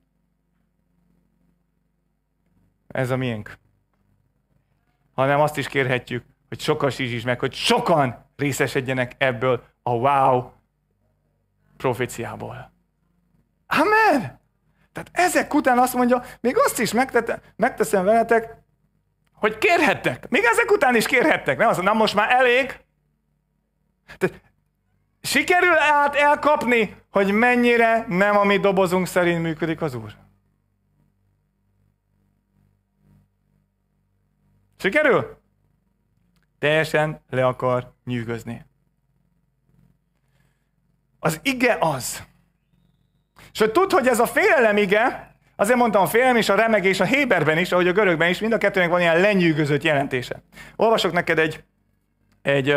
Ez a miénk. Hanem azt is kérhetjük, hogy sokasíts is meg, hogy sokan részesedjenek ebből a wow proféciából. Amen! Tehát ezek után azt mondja, még azt is megtete, megteszem veletek, hogy kérhettek. Még ezek után is kérhettek. Nem azt mondom, na most már elég. Tehát Sikerül át elkapni, hogy mennyire nem a mi dobozunk szerint működik az Úr? Sikerül? Teljesen le akar nyűgözni. Az ige az. És hogy tudd, hogy ez a félelem ige, azért mondtam a félelem és a remegés a Héberben is, ahogy a görögben is, mind a kettőnek van ilyen lenyűgözött jelentése. Olvasok neked egy, egy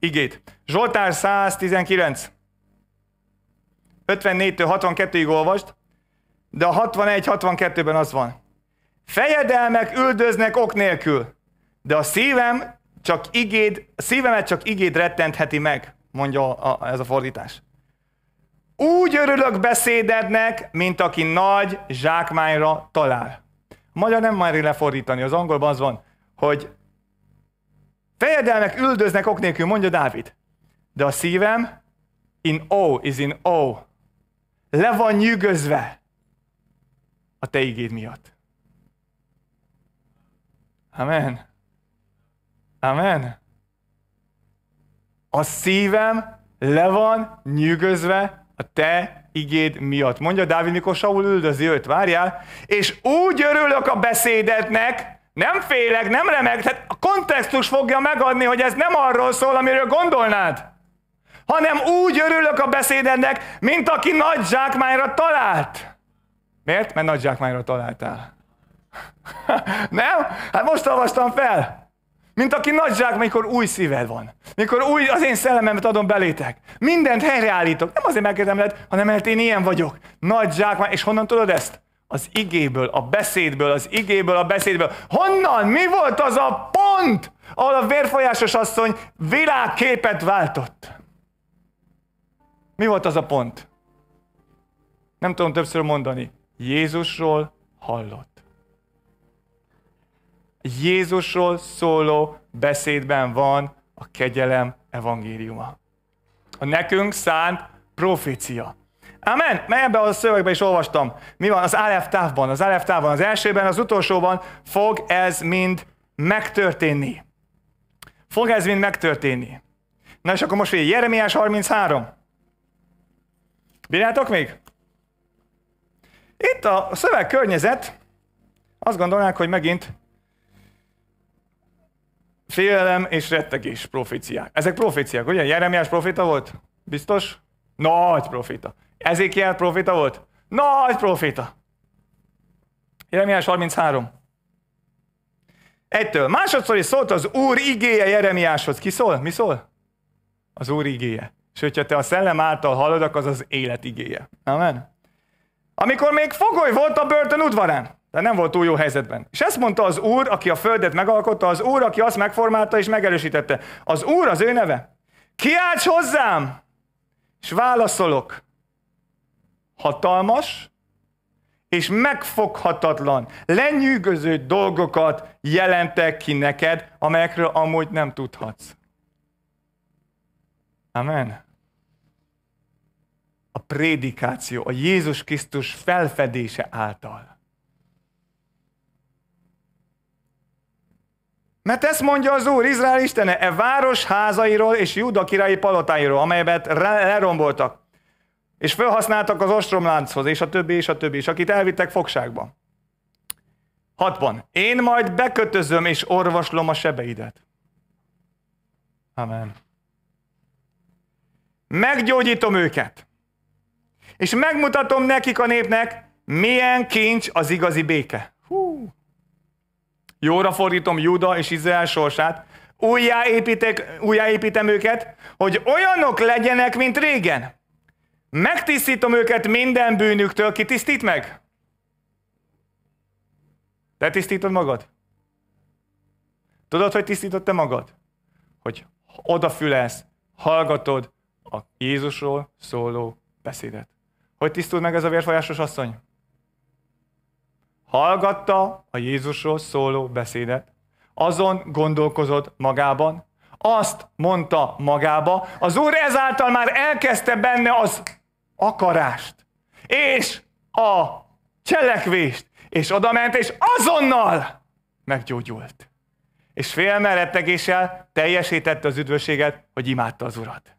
igét. Zsoltár 119. 54-től 62-ig olvast, de a 61-62-ben az van. Fejedelmek üldöznek ok nélkül, de a szívem csak igéd, a szívemet csak igéd rettentheti meg, mondja a, a, ez a fordítás. Úgy örülök beszédednek, mint aki nagy zsákmányra talál. A magyar nem már lefordítani, az angolban az van, hogy Fejedelmek üldöznek ok nélkül, mondja Dávid. De a szívem in o, is in o, Le van nyűgözve a te igéd miatt. Amen. Amen. A szívem le van nyűgözve a te igéd miatt. Mondja Dávid, mikor Saul üldözi őt, várjál. És úgy örülök a beszédetnek, nem félek, nem remeg, tehát a kontextus fogja megadni, hogy ez nem arról szól, amiről gondolnád, hanem úgy örülök a beszédednek, mint aki nagy zsákmányra talált. Miért? Mert nagy zsákmányra találtál. nem? Hát most olvastam fel. Mint aki nagy zsák, mikor új szíved van. Mikor új, az én szellememet adom belétek. Mindent helyreállítok. Nem azért lehet, hanem mert én ilyen vagyok. Nagy zsák, és honnan tudod ezt? az igéből, a beszédből, az igéből, a beszédből. Honnan? Mi volt az a pont, ahol a vérfolyásos asszony világképet váltott? Mi volt az a pont? Nem tudom többször mondani. Jézusról hallott. Jézusról szóló beszédben van a kegyelem evangéliuma. A nekünk szánt profécia. Amen? Mert ebben a szövegben is olvastam. Mi van az Aleph távban? Az Aleph távban, az elsőben, az utolsóban fog ez mind megtörténni. Fog ez mind megtörténni. Na és akkor most figyelj, Jeremiás 33. Bírjátok még? Itt a szöveg környezet, azt gondolnánk, hogy megint félelem és rettegés proféciák. Ezek proféciák, ugye? Jeremiás profita volt? Biztos? Nagy profita. Ezékiel proféta volt? Nagy proféta! Jeremiás 33. Egytől. Másodszor is szólt az Úr igéje Jeremiáshoz. Ki szól? Mi szól? Az Úr igéje. És hogyha te a szellem által hallod, az az élet igéje. Amen. Amikor még fogoly volt a börtön udvarán, de nem volt túl jó helyzetben. És ezt mondta az Úr, aki a földet megalkotta, az Úr, aki azt megformálta és megerősítette. Az Úr az ő neve. Kiálts hozzám, és válaszolok hatalmas és megfoghatatlan, lenyűgöző dolgokat jelentek ki neked, amelyekről amúgy nem tudhatsz. Amen. A prédikáció, a Jézus Krisztus felfedése által. Mert ezt mondja az Úr, Izrael Istene, e város házairól és Júda királyi palotáiról, amelyet leromboltak. És felhasználtak az ostromlánchoz, és a többi, és a többi, és akit elvittek fogságba. Hatban. Én majd bekötözöm és orvoslom a sebeidet. Amen. Meggyógyítom őket. És megmutatom nekik a népnek, milyen kincs az igazi béke. Hú. Jóra fordítom Júda és Izrael sorsát. Újjáépítek, újjáépítem őket, hogy olyanok legyenek, mint régen. Megtisztítom őket minden bűnüktől. Ki tisztít meg? Te tisztítod magad? Tudod, hogy tisztítod te magad? Hogy odafülelsz, hallgatod a Jézusról szóló beszédet. Hogy tisztult meg ez a vérfolyásos asszony? Hallgatta a Jézusról szóló beszédet, azon gondolkozott magában, azt mondta magába, az Úr ezáltal már elkezdte benne az akarást, és a cselekvést, és ment, és azonnal meggyógyult. És félmel rettegéssel teljesítette az üdvösséget, hogy imádta az Urat.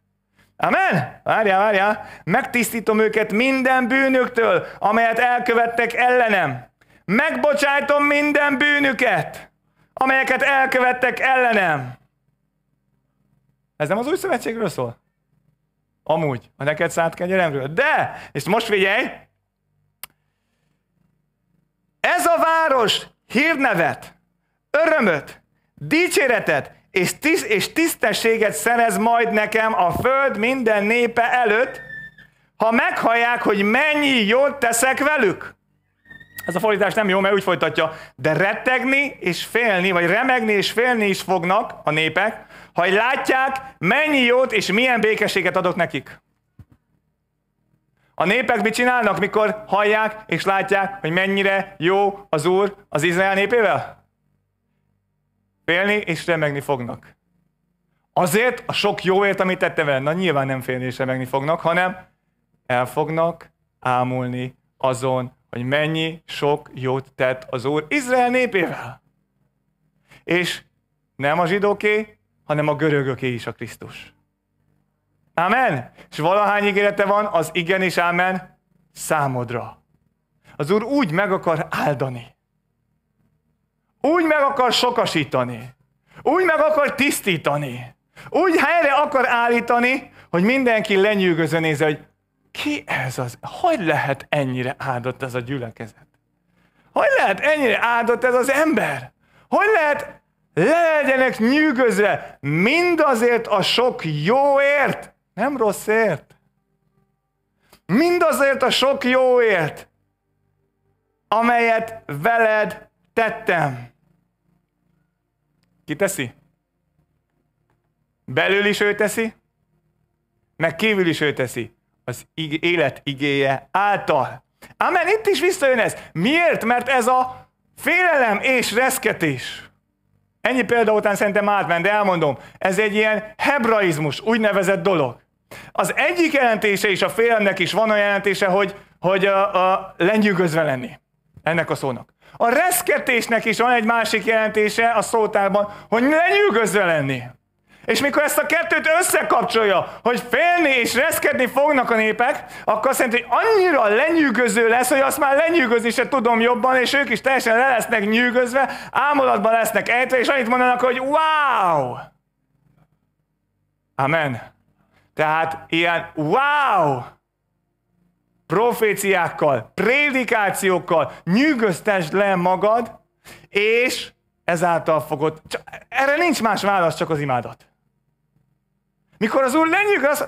Amen? Várjál, várjál. Megtisztítom őket minden bűnöktől, amelyet elkövettek ellenem. Megbocsájtom minden bűnüket, amelyeket elkövettek ellenem. Ez nem az új szövetségről szól? Amúgy, a neked szánt kenyeremről. De, és most figyelj, ez a város hírnevet, örömöt, dicséretet és, tiszt- és tisztességet szerez majd nekem a föld minden népe előtt, ha meghallják, hogy mennyi jót teszek velük. Ez a fordítás nem jó, mert úgy folytatja, de rettegni és félni, vagy remegni és félni is fognak a népek, ha látják, mennyi jót és milyen békességet adok nekik. A népek mit csinálnak, mikor hallják és látják, hogy mennyire jó az Úr az Izrael népével? Félni és remegni fognak. Azért a sok jóért, amit tette vele, na nyilván nem félni és remegni fognak, hanem el fognak ámulni azon, hogy mennyi sok jót tett az Úr Izrael népével. És nem a zsidóké, hanem a görögöké is a Krisztus. Ámen? És valahány ígérete van, az igen és ámen számodra. Az Úr úgy meg akar áldani. Úgy meg akar sokasítani. Úgy meg akar tisztítani. Úgy helyre akar állítani, hogy mindenki lenyűgöző nézze, hogy ki ez az, hogy lehet ennyire áldott ez a gyülekezet? Hogy lehet ennyire áldott ez az ember? Hogy lehet le legyenek nyűgözve mindazért a sok jóért, nem rosszért. Mindazért a sok jóért, amelyet veled tettem. Ki teszi? Belül is ő teszi, meg kívül is ő teszi. Az ig- élet igéje által. Amen, itt is visszajön ez. Miért? Mert ez a félelem és reszketés. Ennyi példa után szerintem átment, de elmondom. Ez egy ilyen hebraizmus, úgynevezett dolog. Az egyik jelentése is a félemnek is van a jelentése, hogy, hogy a, a lenyűgözve lenni ennek a szónak. A reszketésnek is van egy másik jelentése a szótárban, hogy lenyűgözve lenni. És mikor ezt a kettőt összekapcsolja, hogy félni és reszkedni fognak a népek, akkor azt jelenti, hogy annyira lenyűgöző lesz, hogy azt már lenyűgözni se tudom jobban, és ők is teljesen le lesznek nyűgözve, álmodatban lesznek ejtve, és annyit mondanak, hogy wow! Amen. Tehát ilyen wow! proféciákkal, prédikációkkal nyűgöztesd le magad, és ezáltal fogod. Csak, erre nincs más válasz, csak az imádat. Mikor az Úr lenyűgöz,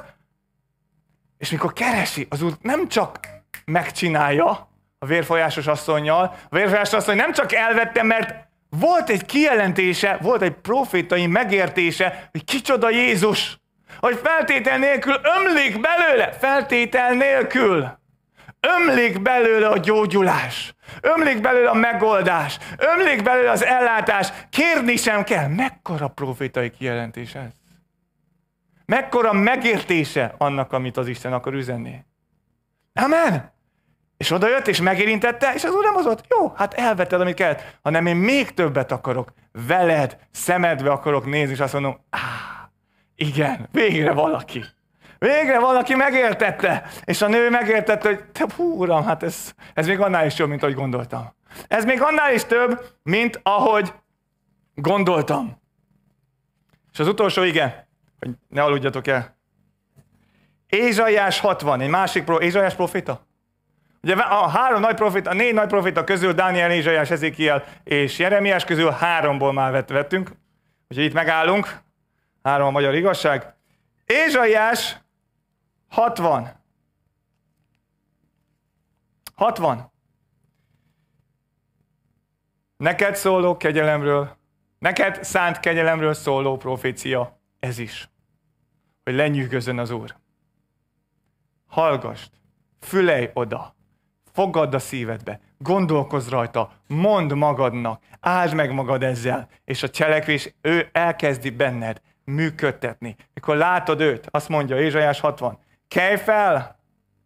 és mikor keresi, az Úr nem csak megcsinálja a vérfolyásos asszonynal, a vérfolyásos asszony nem csak elvette, mert volt egy kijelentése, volt egy profétai megértése, hogy kicsoda Jézus, hogy feltétel nélkül ömlik belőle, feltétel nélkül ömlik belőle a gyógyulás, ömlik belőle a megoldás, ömlik belőle az ellátás, kérni sem kell. Mekkora profétai kijelentés ez? Mekkora megértése annak, amit az Isten akar üzenni. Amen? És oda jött, és megérintette, és az Úr nem az volt, jó, hát elvetted, amit kellett, hanem én még többet akarok, veled, szemedbe akarok nézni, és azt mondom, áh, igen, végre valaki. Végre valaki megértette. És a nő megértette, hogy te uram, hát ez, ez még annál is jobb, mint ahogy gondoltam. Ez még annál is több, mint ahogy gondoltam. És az utolsó igen hogy ne aludjatok el. Ézsaiás 60, egy másik pro, Ézsaiás profita. Ugye a három nagy profita, a négy nagy profita közül Dániel, Ézsaiás, Ezékiel és Jeremiás közül háromból már vett, vettünk. Úgyhogy itt megállunk. Három a magyar igazság. Ézsaiás 60. 60. Neked szóló kegyelemről, neked szánt kegyelemről szóló profécia ez is hogy lenyűgözön az Úr. Hallgast, fülej oda, fogadd a szívedbe, gondolkozz rajta, mondd magadnak, áld meg magad ezzel, és a cselekvés ő elkezdi benned működtetni. Mikor látod őt, azt mondja Ézsajás 60, kelj fel,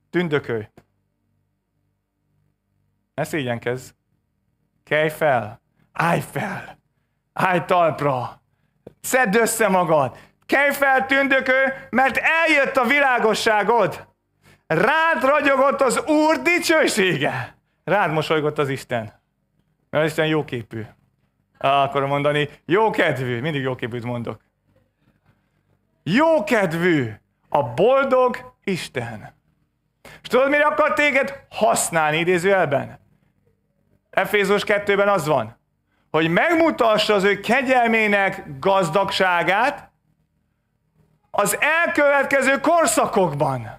tündökölj. Ne szégyenkezz. Kelj fel, állj fel, állj talpra, szedd össze magad, Kelj fel, tündökő, mert eljött a világosságod. Rád ragyogott az Úr dicsősége. Rád mosolygott az Isten. Mert az Isten jóképű. Akarom mondani, jókedvű. Mindig jóképűt mondok. Jókedvű a boldog Isten. És tudod, mire akar téged használni idézőjelben? Efézus 2-ben az van, hogy megmutassa az ő kegyelmének gazdagságát, az elkövetkező korszakokban.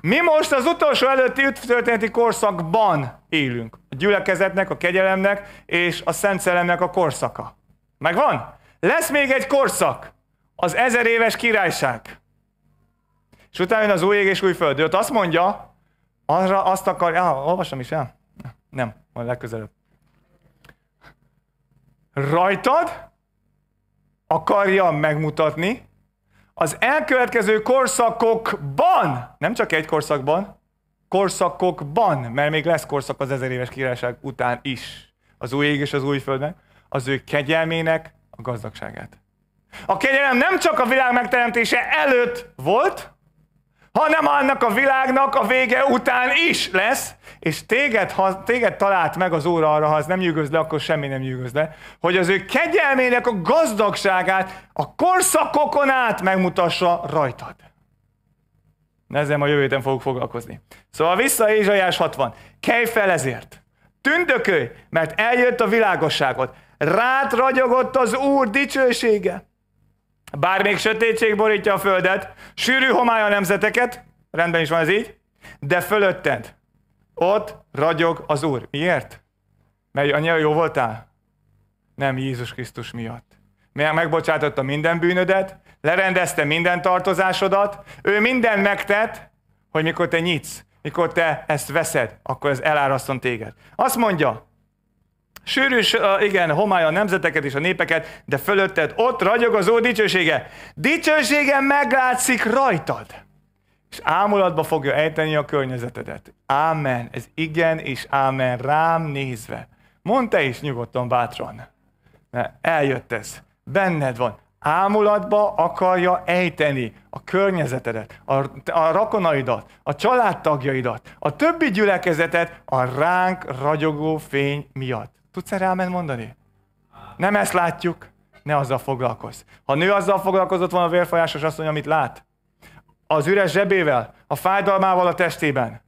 Mi most az utolsó előtti történeti korszakban élünk. A gyülekezetnek, a kegyelemnek és a szent szellemnek a korszaka. Megvan? Lesz még egy korszak. Az ezer éves királyság. És utána jön az új ég és új föld. Ott azt mondja, arra azt akarja, ah, olvasom is, ja? Nem, majd legközelebb. Rajtad akarja megmutatni, az elkövetkező korszakokban, nem csak egy korszakban, korszakokban, mert még lesz korszak az ezer éves királyság után is, az új ég és az új földnek, az ő kegyelmének a gazdagságát. A kegyelem nem csak a világ megteremtése előtt volt, hanem annak a világnak a vége után is lesz, és téged, ha, téged talált meg az óra arra, ha ez nem nyűgöz le, akkor semmi nem nyűgöz le, hogy az ő kegyelmének a gazdagságát a korszakokon át megmutassa rajtad. Ezzel ma jövő héten fogok foglalkozni. Szóval vissza Ézsajás 60. Kelj fel ezért! Tündökölj, mert eljött a világosságot. Rád ragyogott az Úr dicsősége. Bár még sötétség borítja a földet, sűrű homály a nemzeteket, rendben is van ez így, de fölötted, ott ragyog az Úr. Miért? Mert annyira jó voltál? Nem Jézus Krisztus miatt. Mert megbocsátotta minden bűnödet, lerendezte minden tartozásodat, ő minden megtett, hogy mikor te nyitsz, mikor te ezt veszed, akkor ez eláraszton téged. Azt mondja, Sűrűs, igen, homály a nemzeteket és a népeket, de fölötted ott ragyog az Úr dicsősége. Dicsősége meglátszik rajtad. És ámulatba fogja ejteni a környezetedet. Ámen. Ez igen és ámen rám nézve. Mondta te is nyugodtan, bátran. Mert eljött ez. Benned van. Ámulatba akarja ejteni a környezetedet, a, a rakonaidat, a családtagjaidat, a többi gyülekezetet a ránk ragyogó fény miatt. Tudsz erre ámen mondani? Nem ezt látjuk, ne azzal foglalkozz. Ha nő azzal foglalkozott volna a vérfolyásos asszony, amit lát, az üres zsebével, a fájdalmával a testében,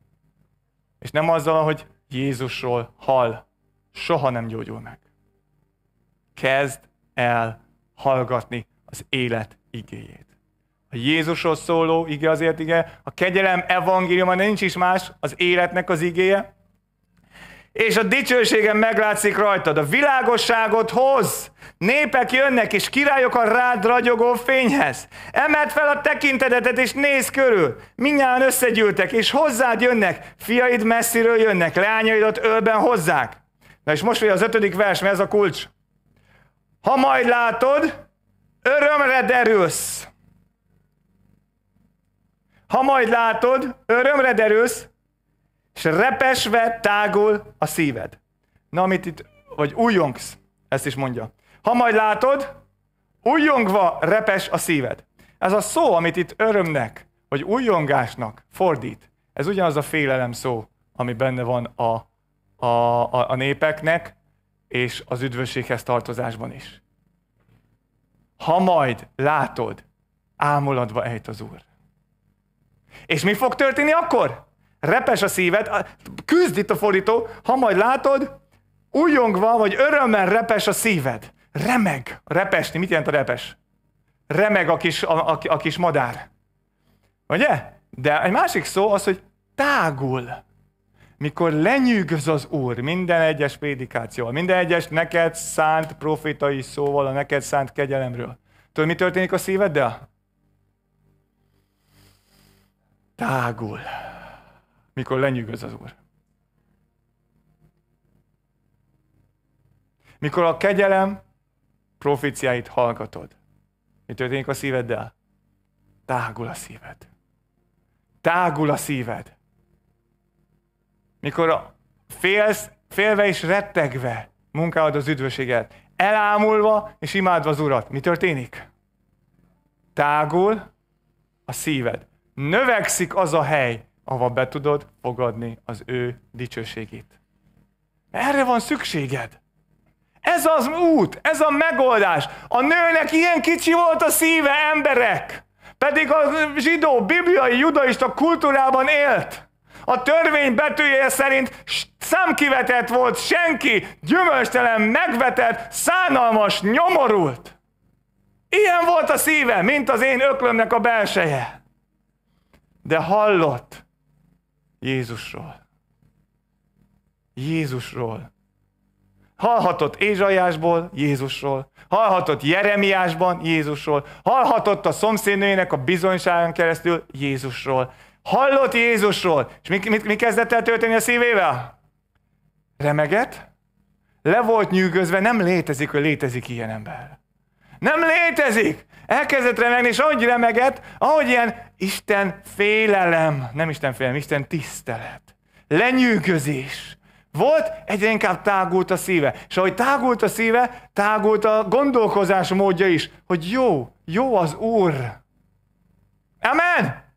és nem azzal, hogy Jézusról hal, soha nem gyógyul meg. Kezd el hallgatni az élet igéjét. A Jézusról szóló ige azért ige, a kegyelem evangéliuma nincs is más, az életnek az igéje, és a dicsőségem meglátszik rajtad. A világosságot hoz. Népek jönnek, és királyok a rád ragyogó fényhez. Emeld fel a tekintetedet, és néz körül. Mindjárt összegyűltek, és hozzád jönnek. Fiaid messziről jönnek, leányaidat ölben hozzák. Na és most ugye az ötödik vers, mi ez a kulcs. Ha majd látod, örömre derülsz. Ha majd látod, örömre derülsz, és repesve tágul a szíved. Na, amit itt, vagy újjongsz, ezt is mondja. Ha majd látod, újjongva repes a szíved. Ez a szó, amit itt örömnek, vagy újjongásnak fordít, ez ugyanaz a félelem szó, ami benne van a, a, a, a népeknek, és az üdvösséghez tartozásban is. Ha majd látod, ámulatba ejt az Úr. És mi fog történni akkor? repes a szíved, küzd itt a fordító, ha majd látod, újongva, vagy örömmel repes a szíved. Remeg. Repesni, mit jelent a repes? Remeg a kis, a, a, a kis madár. Ugye? De egy másik szó az, hogy tágul. Mikor lenyűgöz az Úr minden egyes prédikációval, minden egyes neked szánt profitai szóval, a neked szánt kegyelemről. Tudod, mi történik a szíveddel? Tágul mikor lenyűgöz az Úr. Mikor a kegyelem proficiáit hallgatod. Mi történik a szíveddel? Tágul a szíved. Tágul a szíved. Mikor a félsz, félve és rettegve munkálod az üdvösséget, elámulva és imádva az Urat, mi történik? Tágul a szíved. Növekszik az a hely, ahova be tudod fogadni az ő dicsőségét. Erre van szükséged. Ez az út, ez a megoldás. A nőnek ilyen kicsi volt a szíve, emberek. Pedig a zsidó, bibliai, judaista kultúrában élt. A törvény betűje szerint számkivetett volt senki, gyümölcstelen, megvetett, szánalmas, nyomorult. Ilyen volt a szíve, mint az én öklömnek a belseje. De hallott, Jézusról. Jézusról. Hallhatott Ézsajásból, Jézusról. Hallhatott Jeremiásban, Jézusról. Hallhatott a szomszédnőjének a bizonyságon keresztül, Jézusról. Hallott Jézusról. És mi, mi, mi kezdett el történni a szívével? Remeget. Le volt nyűgözve, nem létezik, hogy létezik ilyen ember. Nem létezik! elkezdett remegni, és ahogy remegett, ahogy ilyen Isten félelem, nem Isten félelem, Isten tisztelet, lenyűgözés, volt, egyre inkább tágult a szíve. És ahogy tágult a szíve, tágult a gondolkozás módja is, hogy jó, jó az Úr. Amen!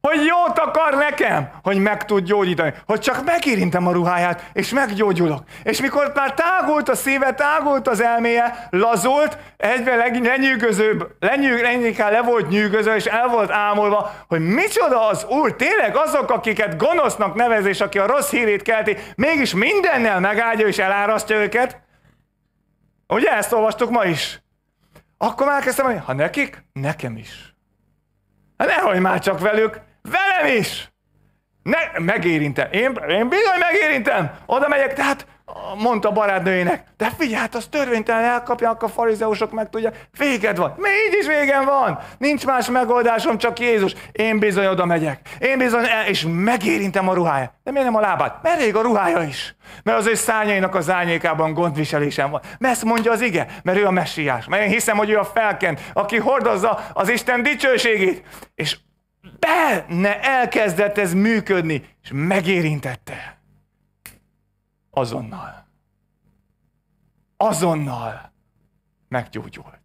Hogy jót akar nekem, hogy meg tud gyógyítani. Hogy csak megérintem a ruháját, és meggyógyulok. És mikor már tágult a szíve, tágult az elméje, lazult, egyre lenyűgözőbb, lenyűg, lenyűgözőbb, le volt nyűgöző, és el volt ámolva, hogy micsoda az Úr, tényleg azok, akiket gonosznak nevez, és aki a rossz hírét kelti, mégis mindennel megáldja és elárasztja őket. Ugye ezt olvastuk ma is? Akkor már kezdtem mondani, ha nekik, nekem is. Hát nehogy már csak velük, Velem is! Ne, megérintem. Én, én bizony megérintem. Oda megyek, tehát mondta a barátnőjének, de figyelj, hát az törvénytelen elkapják a farizeusok, meg tudják, véged van. Mi így is végem van. Nincs más megoldásom, csak Jézus. Én bizony oda megyek. Én bizony el, és megérintem a ruháját. De miért nem a lábát? Mert rég a ruhája is. Mert az ő szányainak az árnyékában gondviselésem van. Mert ezt mondja az ige, mert ő a messiás. Mert én hiszem, hogy ő a felkent, aki hordozza az Isten dicsőségét. És benne elkezdett ez működni, és megérintette. Azonnal. Azonnal meggyógyult.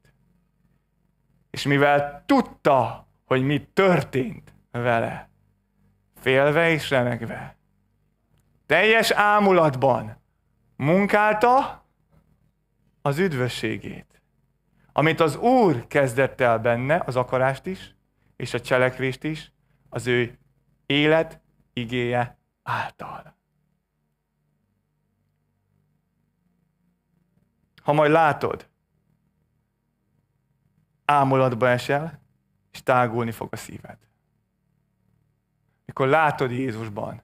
És mivel tudta, hogy mi történt vele, félve és remegve, teljes ámulatban munkálta az üdvösségét, amit az Úr kezdett el benne, az akarást is, és a cselekvést is az ő élet igéje által. Ha majd látod, ámulatba esel, és tágulni fog a szíved. Mikor látod Jézusban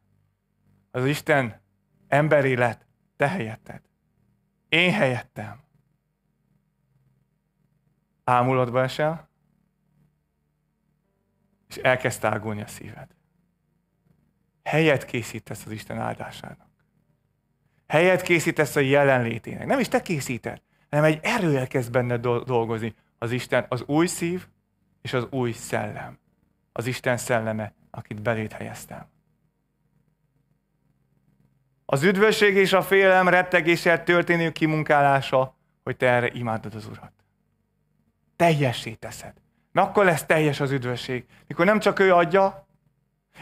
az Isten emberi lett te helyetted, én helyettem, ámulatba esel, és elkezd tágulni a szíved. Helyet készítesz az Isten áldásának. Helyet készítesz a jelenlétének. Nem is te készíted, hanem egy erő elkezd benne dolgozni az Isten, az új szív és az új szellem. Az Isten szelleme, akit beléd helyeztem. Az üdvösség és a félelem rettegéssel történő kimunkálása, hogy te erre imádod az Urat. Teljessé teszed Na akkor lesz teljes az üdvösség. Mikor nem csak ő adja,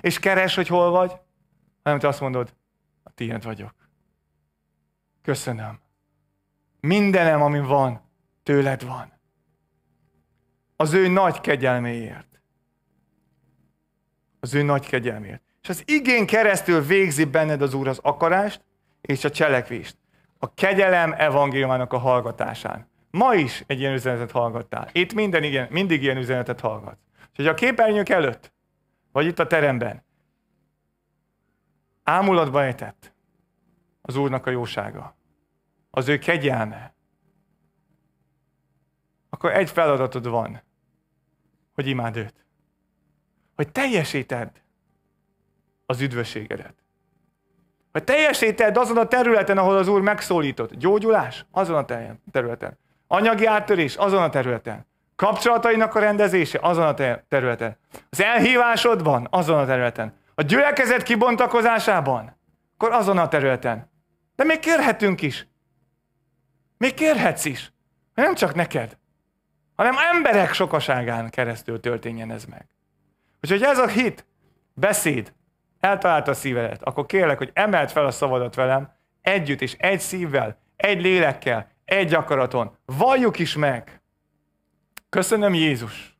és keres, hogy hol vagy, hanem te azt mondod, a tiéd vagyok. Köszönöm. Mindenem, ami van, tőled van. Az ő nagy kegyelméért. Az ő nagy kegyelméért. És az igén keresztül végzi benned az Úr az akarást és a cselekvést. A kegyelem evangéliumának a hallgatásán ma is egy ilyen üzenetet hallgattál. Itt minden igen, mindig ilyen üzenetet hallgat. És hogy a képernyők előtt, vagy itt a teremben, ámulatba ejtett az Úrnak a jósága, az ő kegyelme, akkor egy feladatod van, hogy imád őt. Hogy teljesíted az üdvösségedet. Hogy teljesíted azon a területen, ahol az Úr megszólított. Gyógyulás? Azon a területen. Anyagi áttörés azon a területen. Kapcsolatainak a rendezése azon a területen. Az elhívásodban azon a területen. A gyülekezet kibontakozásában, akkor azon a területen. De még kérhetünk is. Még kérhetsz is. Nem csak neked, hanem emberek sokaságán keresztül történjen ez meg. Úgyhogy ez a hit, beszéd, eltalálta a szívedet, akkor kérlek, hogy emeld fel a szavadat velem, együtt és egy szívvel, egy lélekkel, egy akaraton. Valljuk is meg. Köszönöm Jézus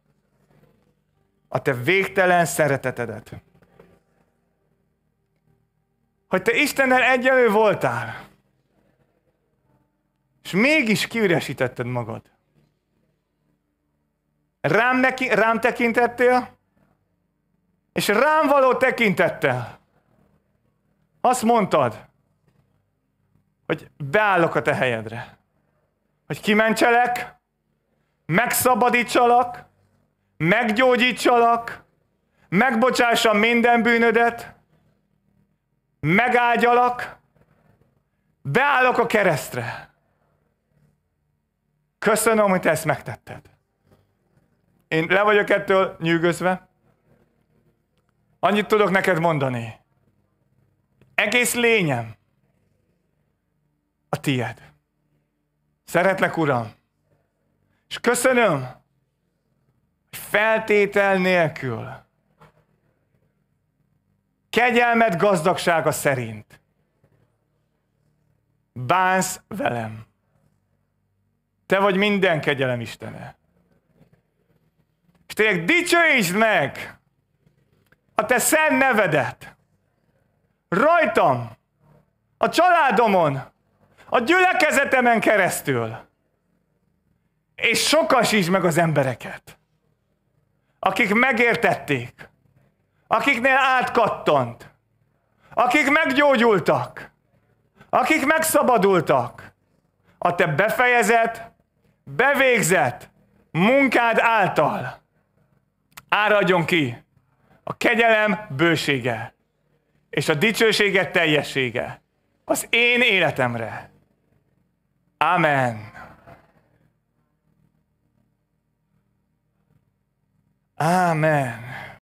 a te végtelen szeretetedet. Hogy te Istennel egyenlő voltál, és mégis kiüresítetted magad. Rám, neki, rám tekintettél, és rám való tekintettel. Azt mondtad, hogy beállok a te helyedre hogy kimentselek, megszabadítsalak, meggyógyítsalak, megbocsássam minden bűnödet, megágyalak, beállok a keresztre. Köszönöm, hogy te ezt megtetted. Én le vagyok ettől nyűgözve. Annyit tudok neked mondani. Egész lényem a tied. Szeretlek, Uram. És köszönöm, hogy feltétel nélkül, kegyelmet gazdagsága szerint bánsz velem. Te vagy minden kegyelem Istene. És tényleg dicsőítsd meg a te szent nevedet. Rajtam, a családomon, a gyülekezetemen keresztül. És sokas is meg az embereket, akik megértették, akiknél átkattant, akik meggyógyultak, akik megszabadultak. A te befejezett, bevégzett munkád által áradjon ki a kegyelem bősége és a dicsőséget teljessége az én életemre. Amen. Amen.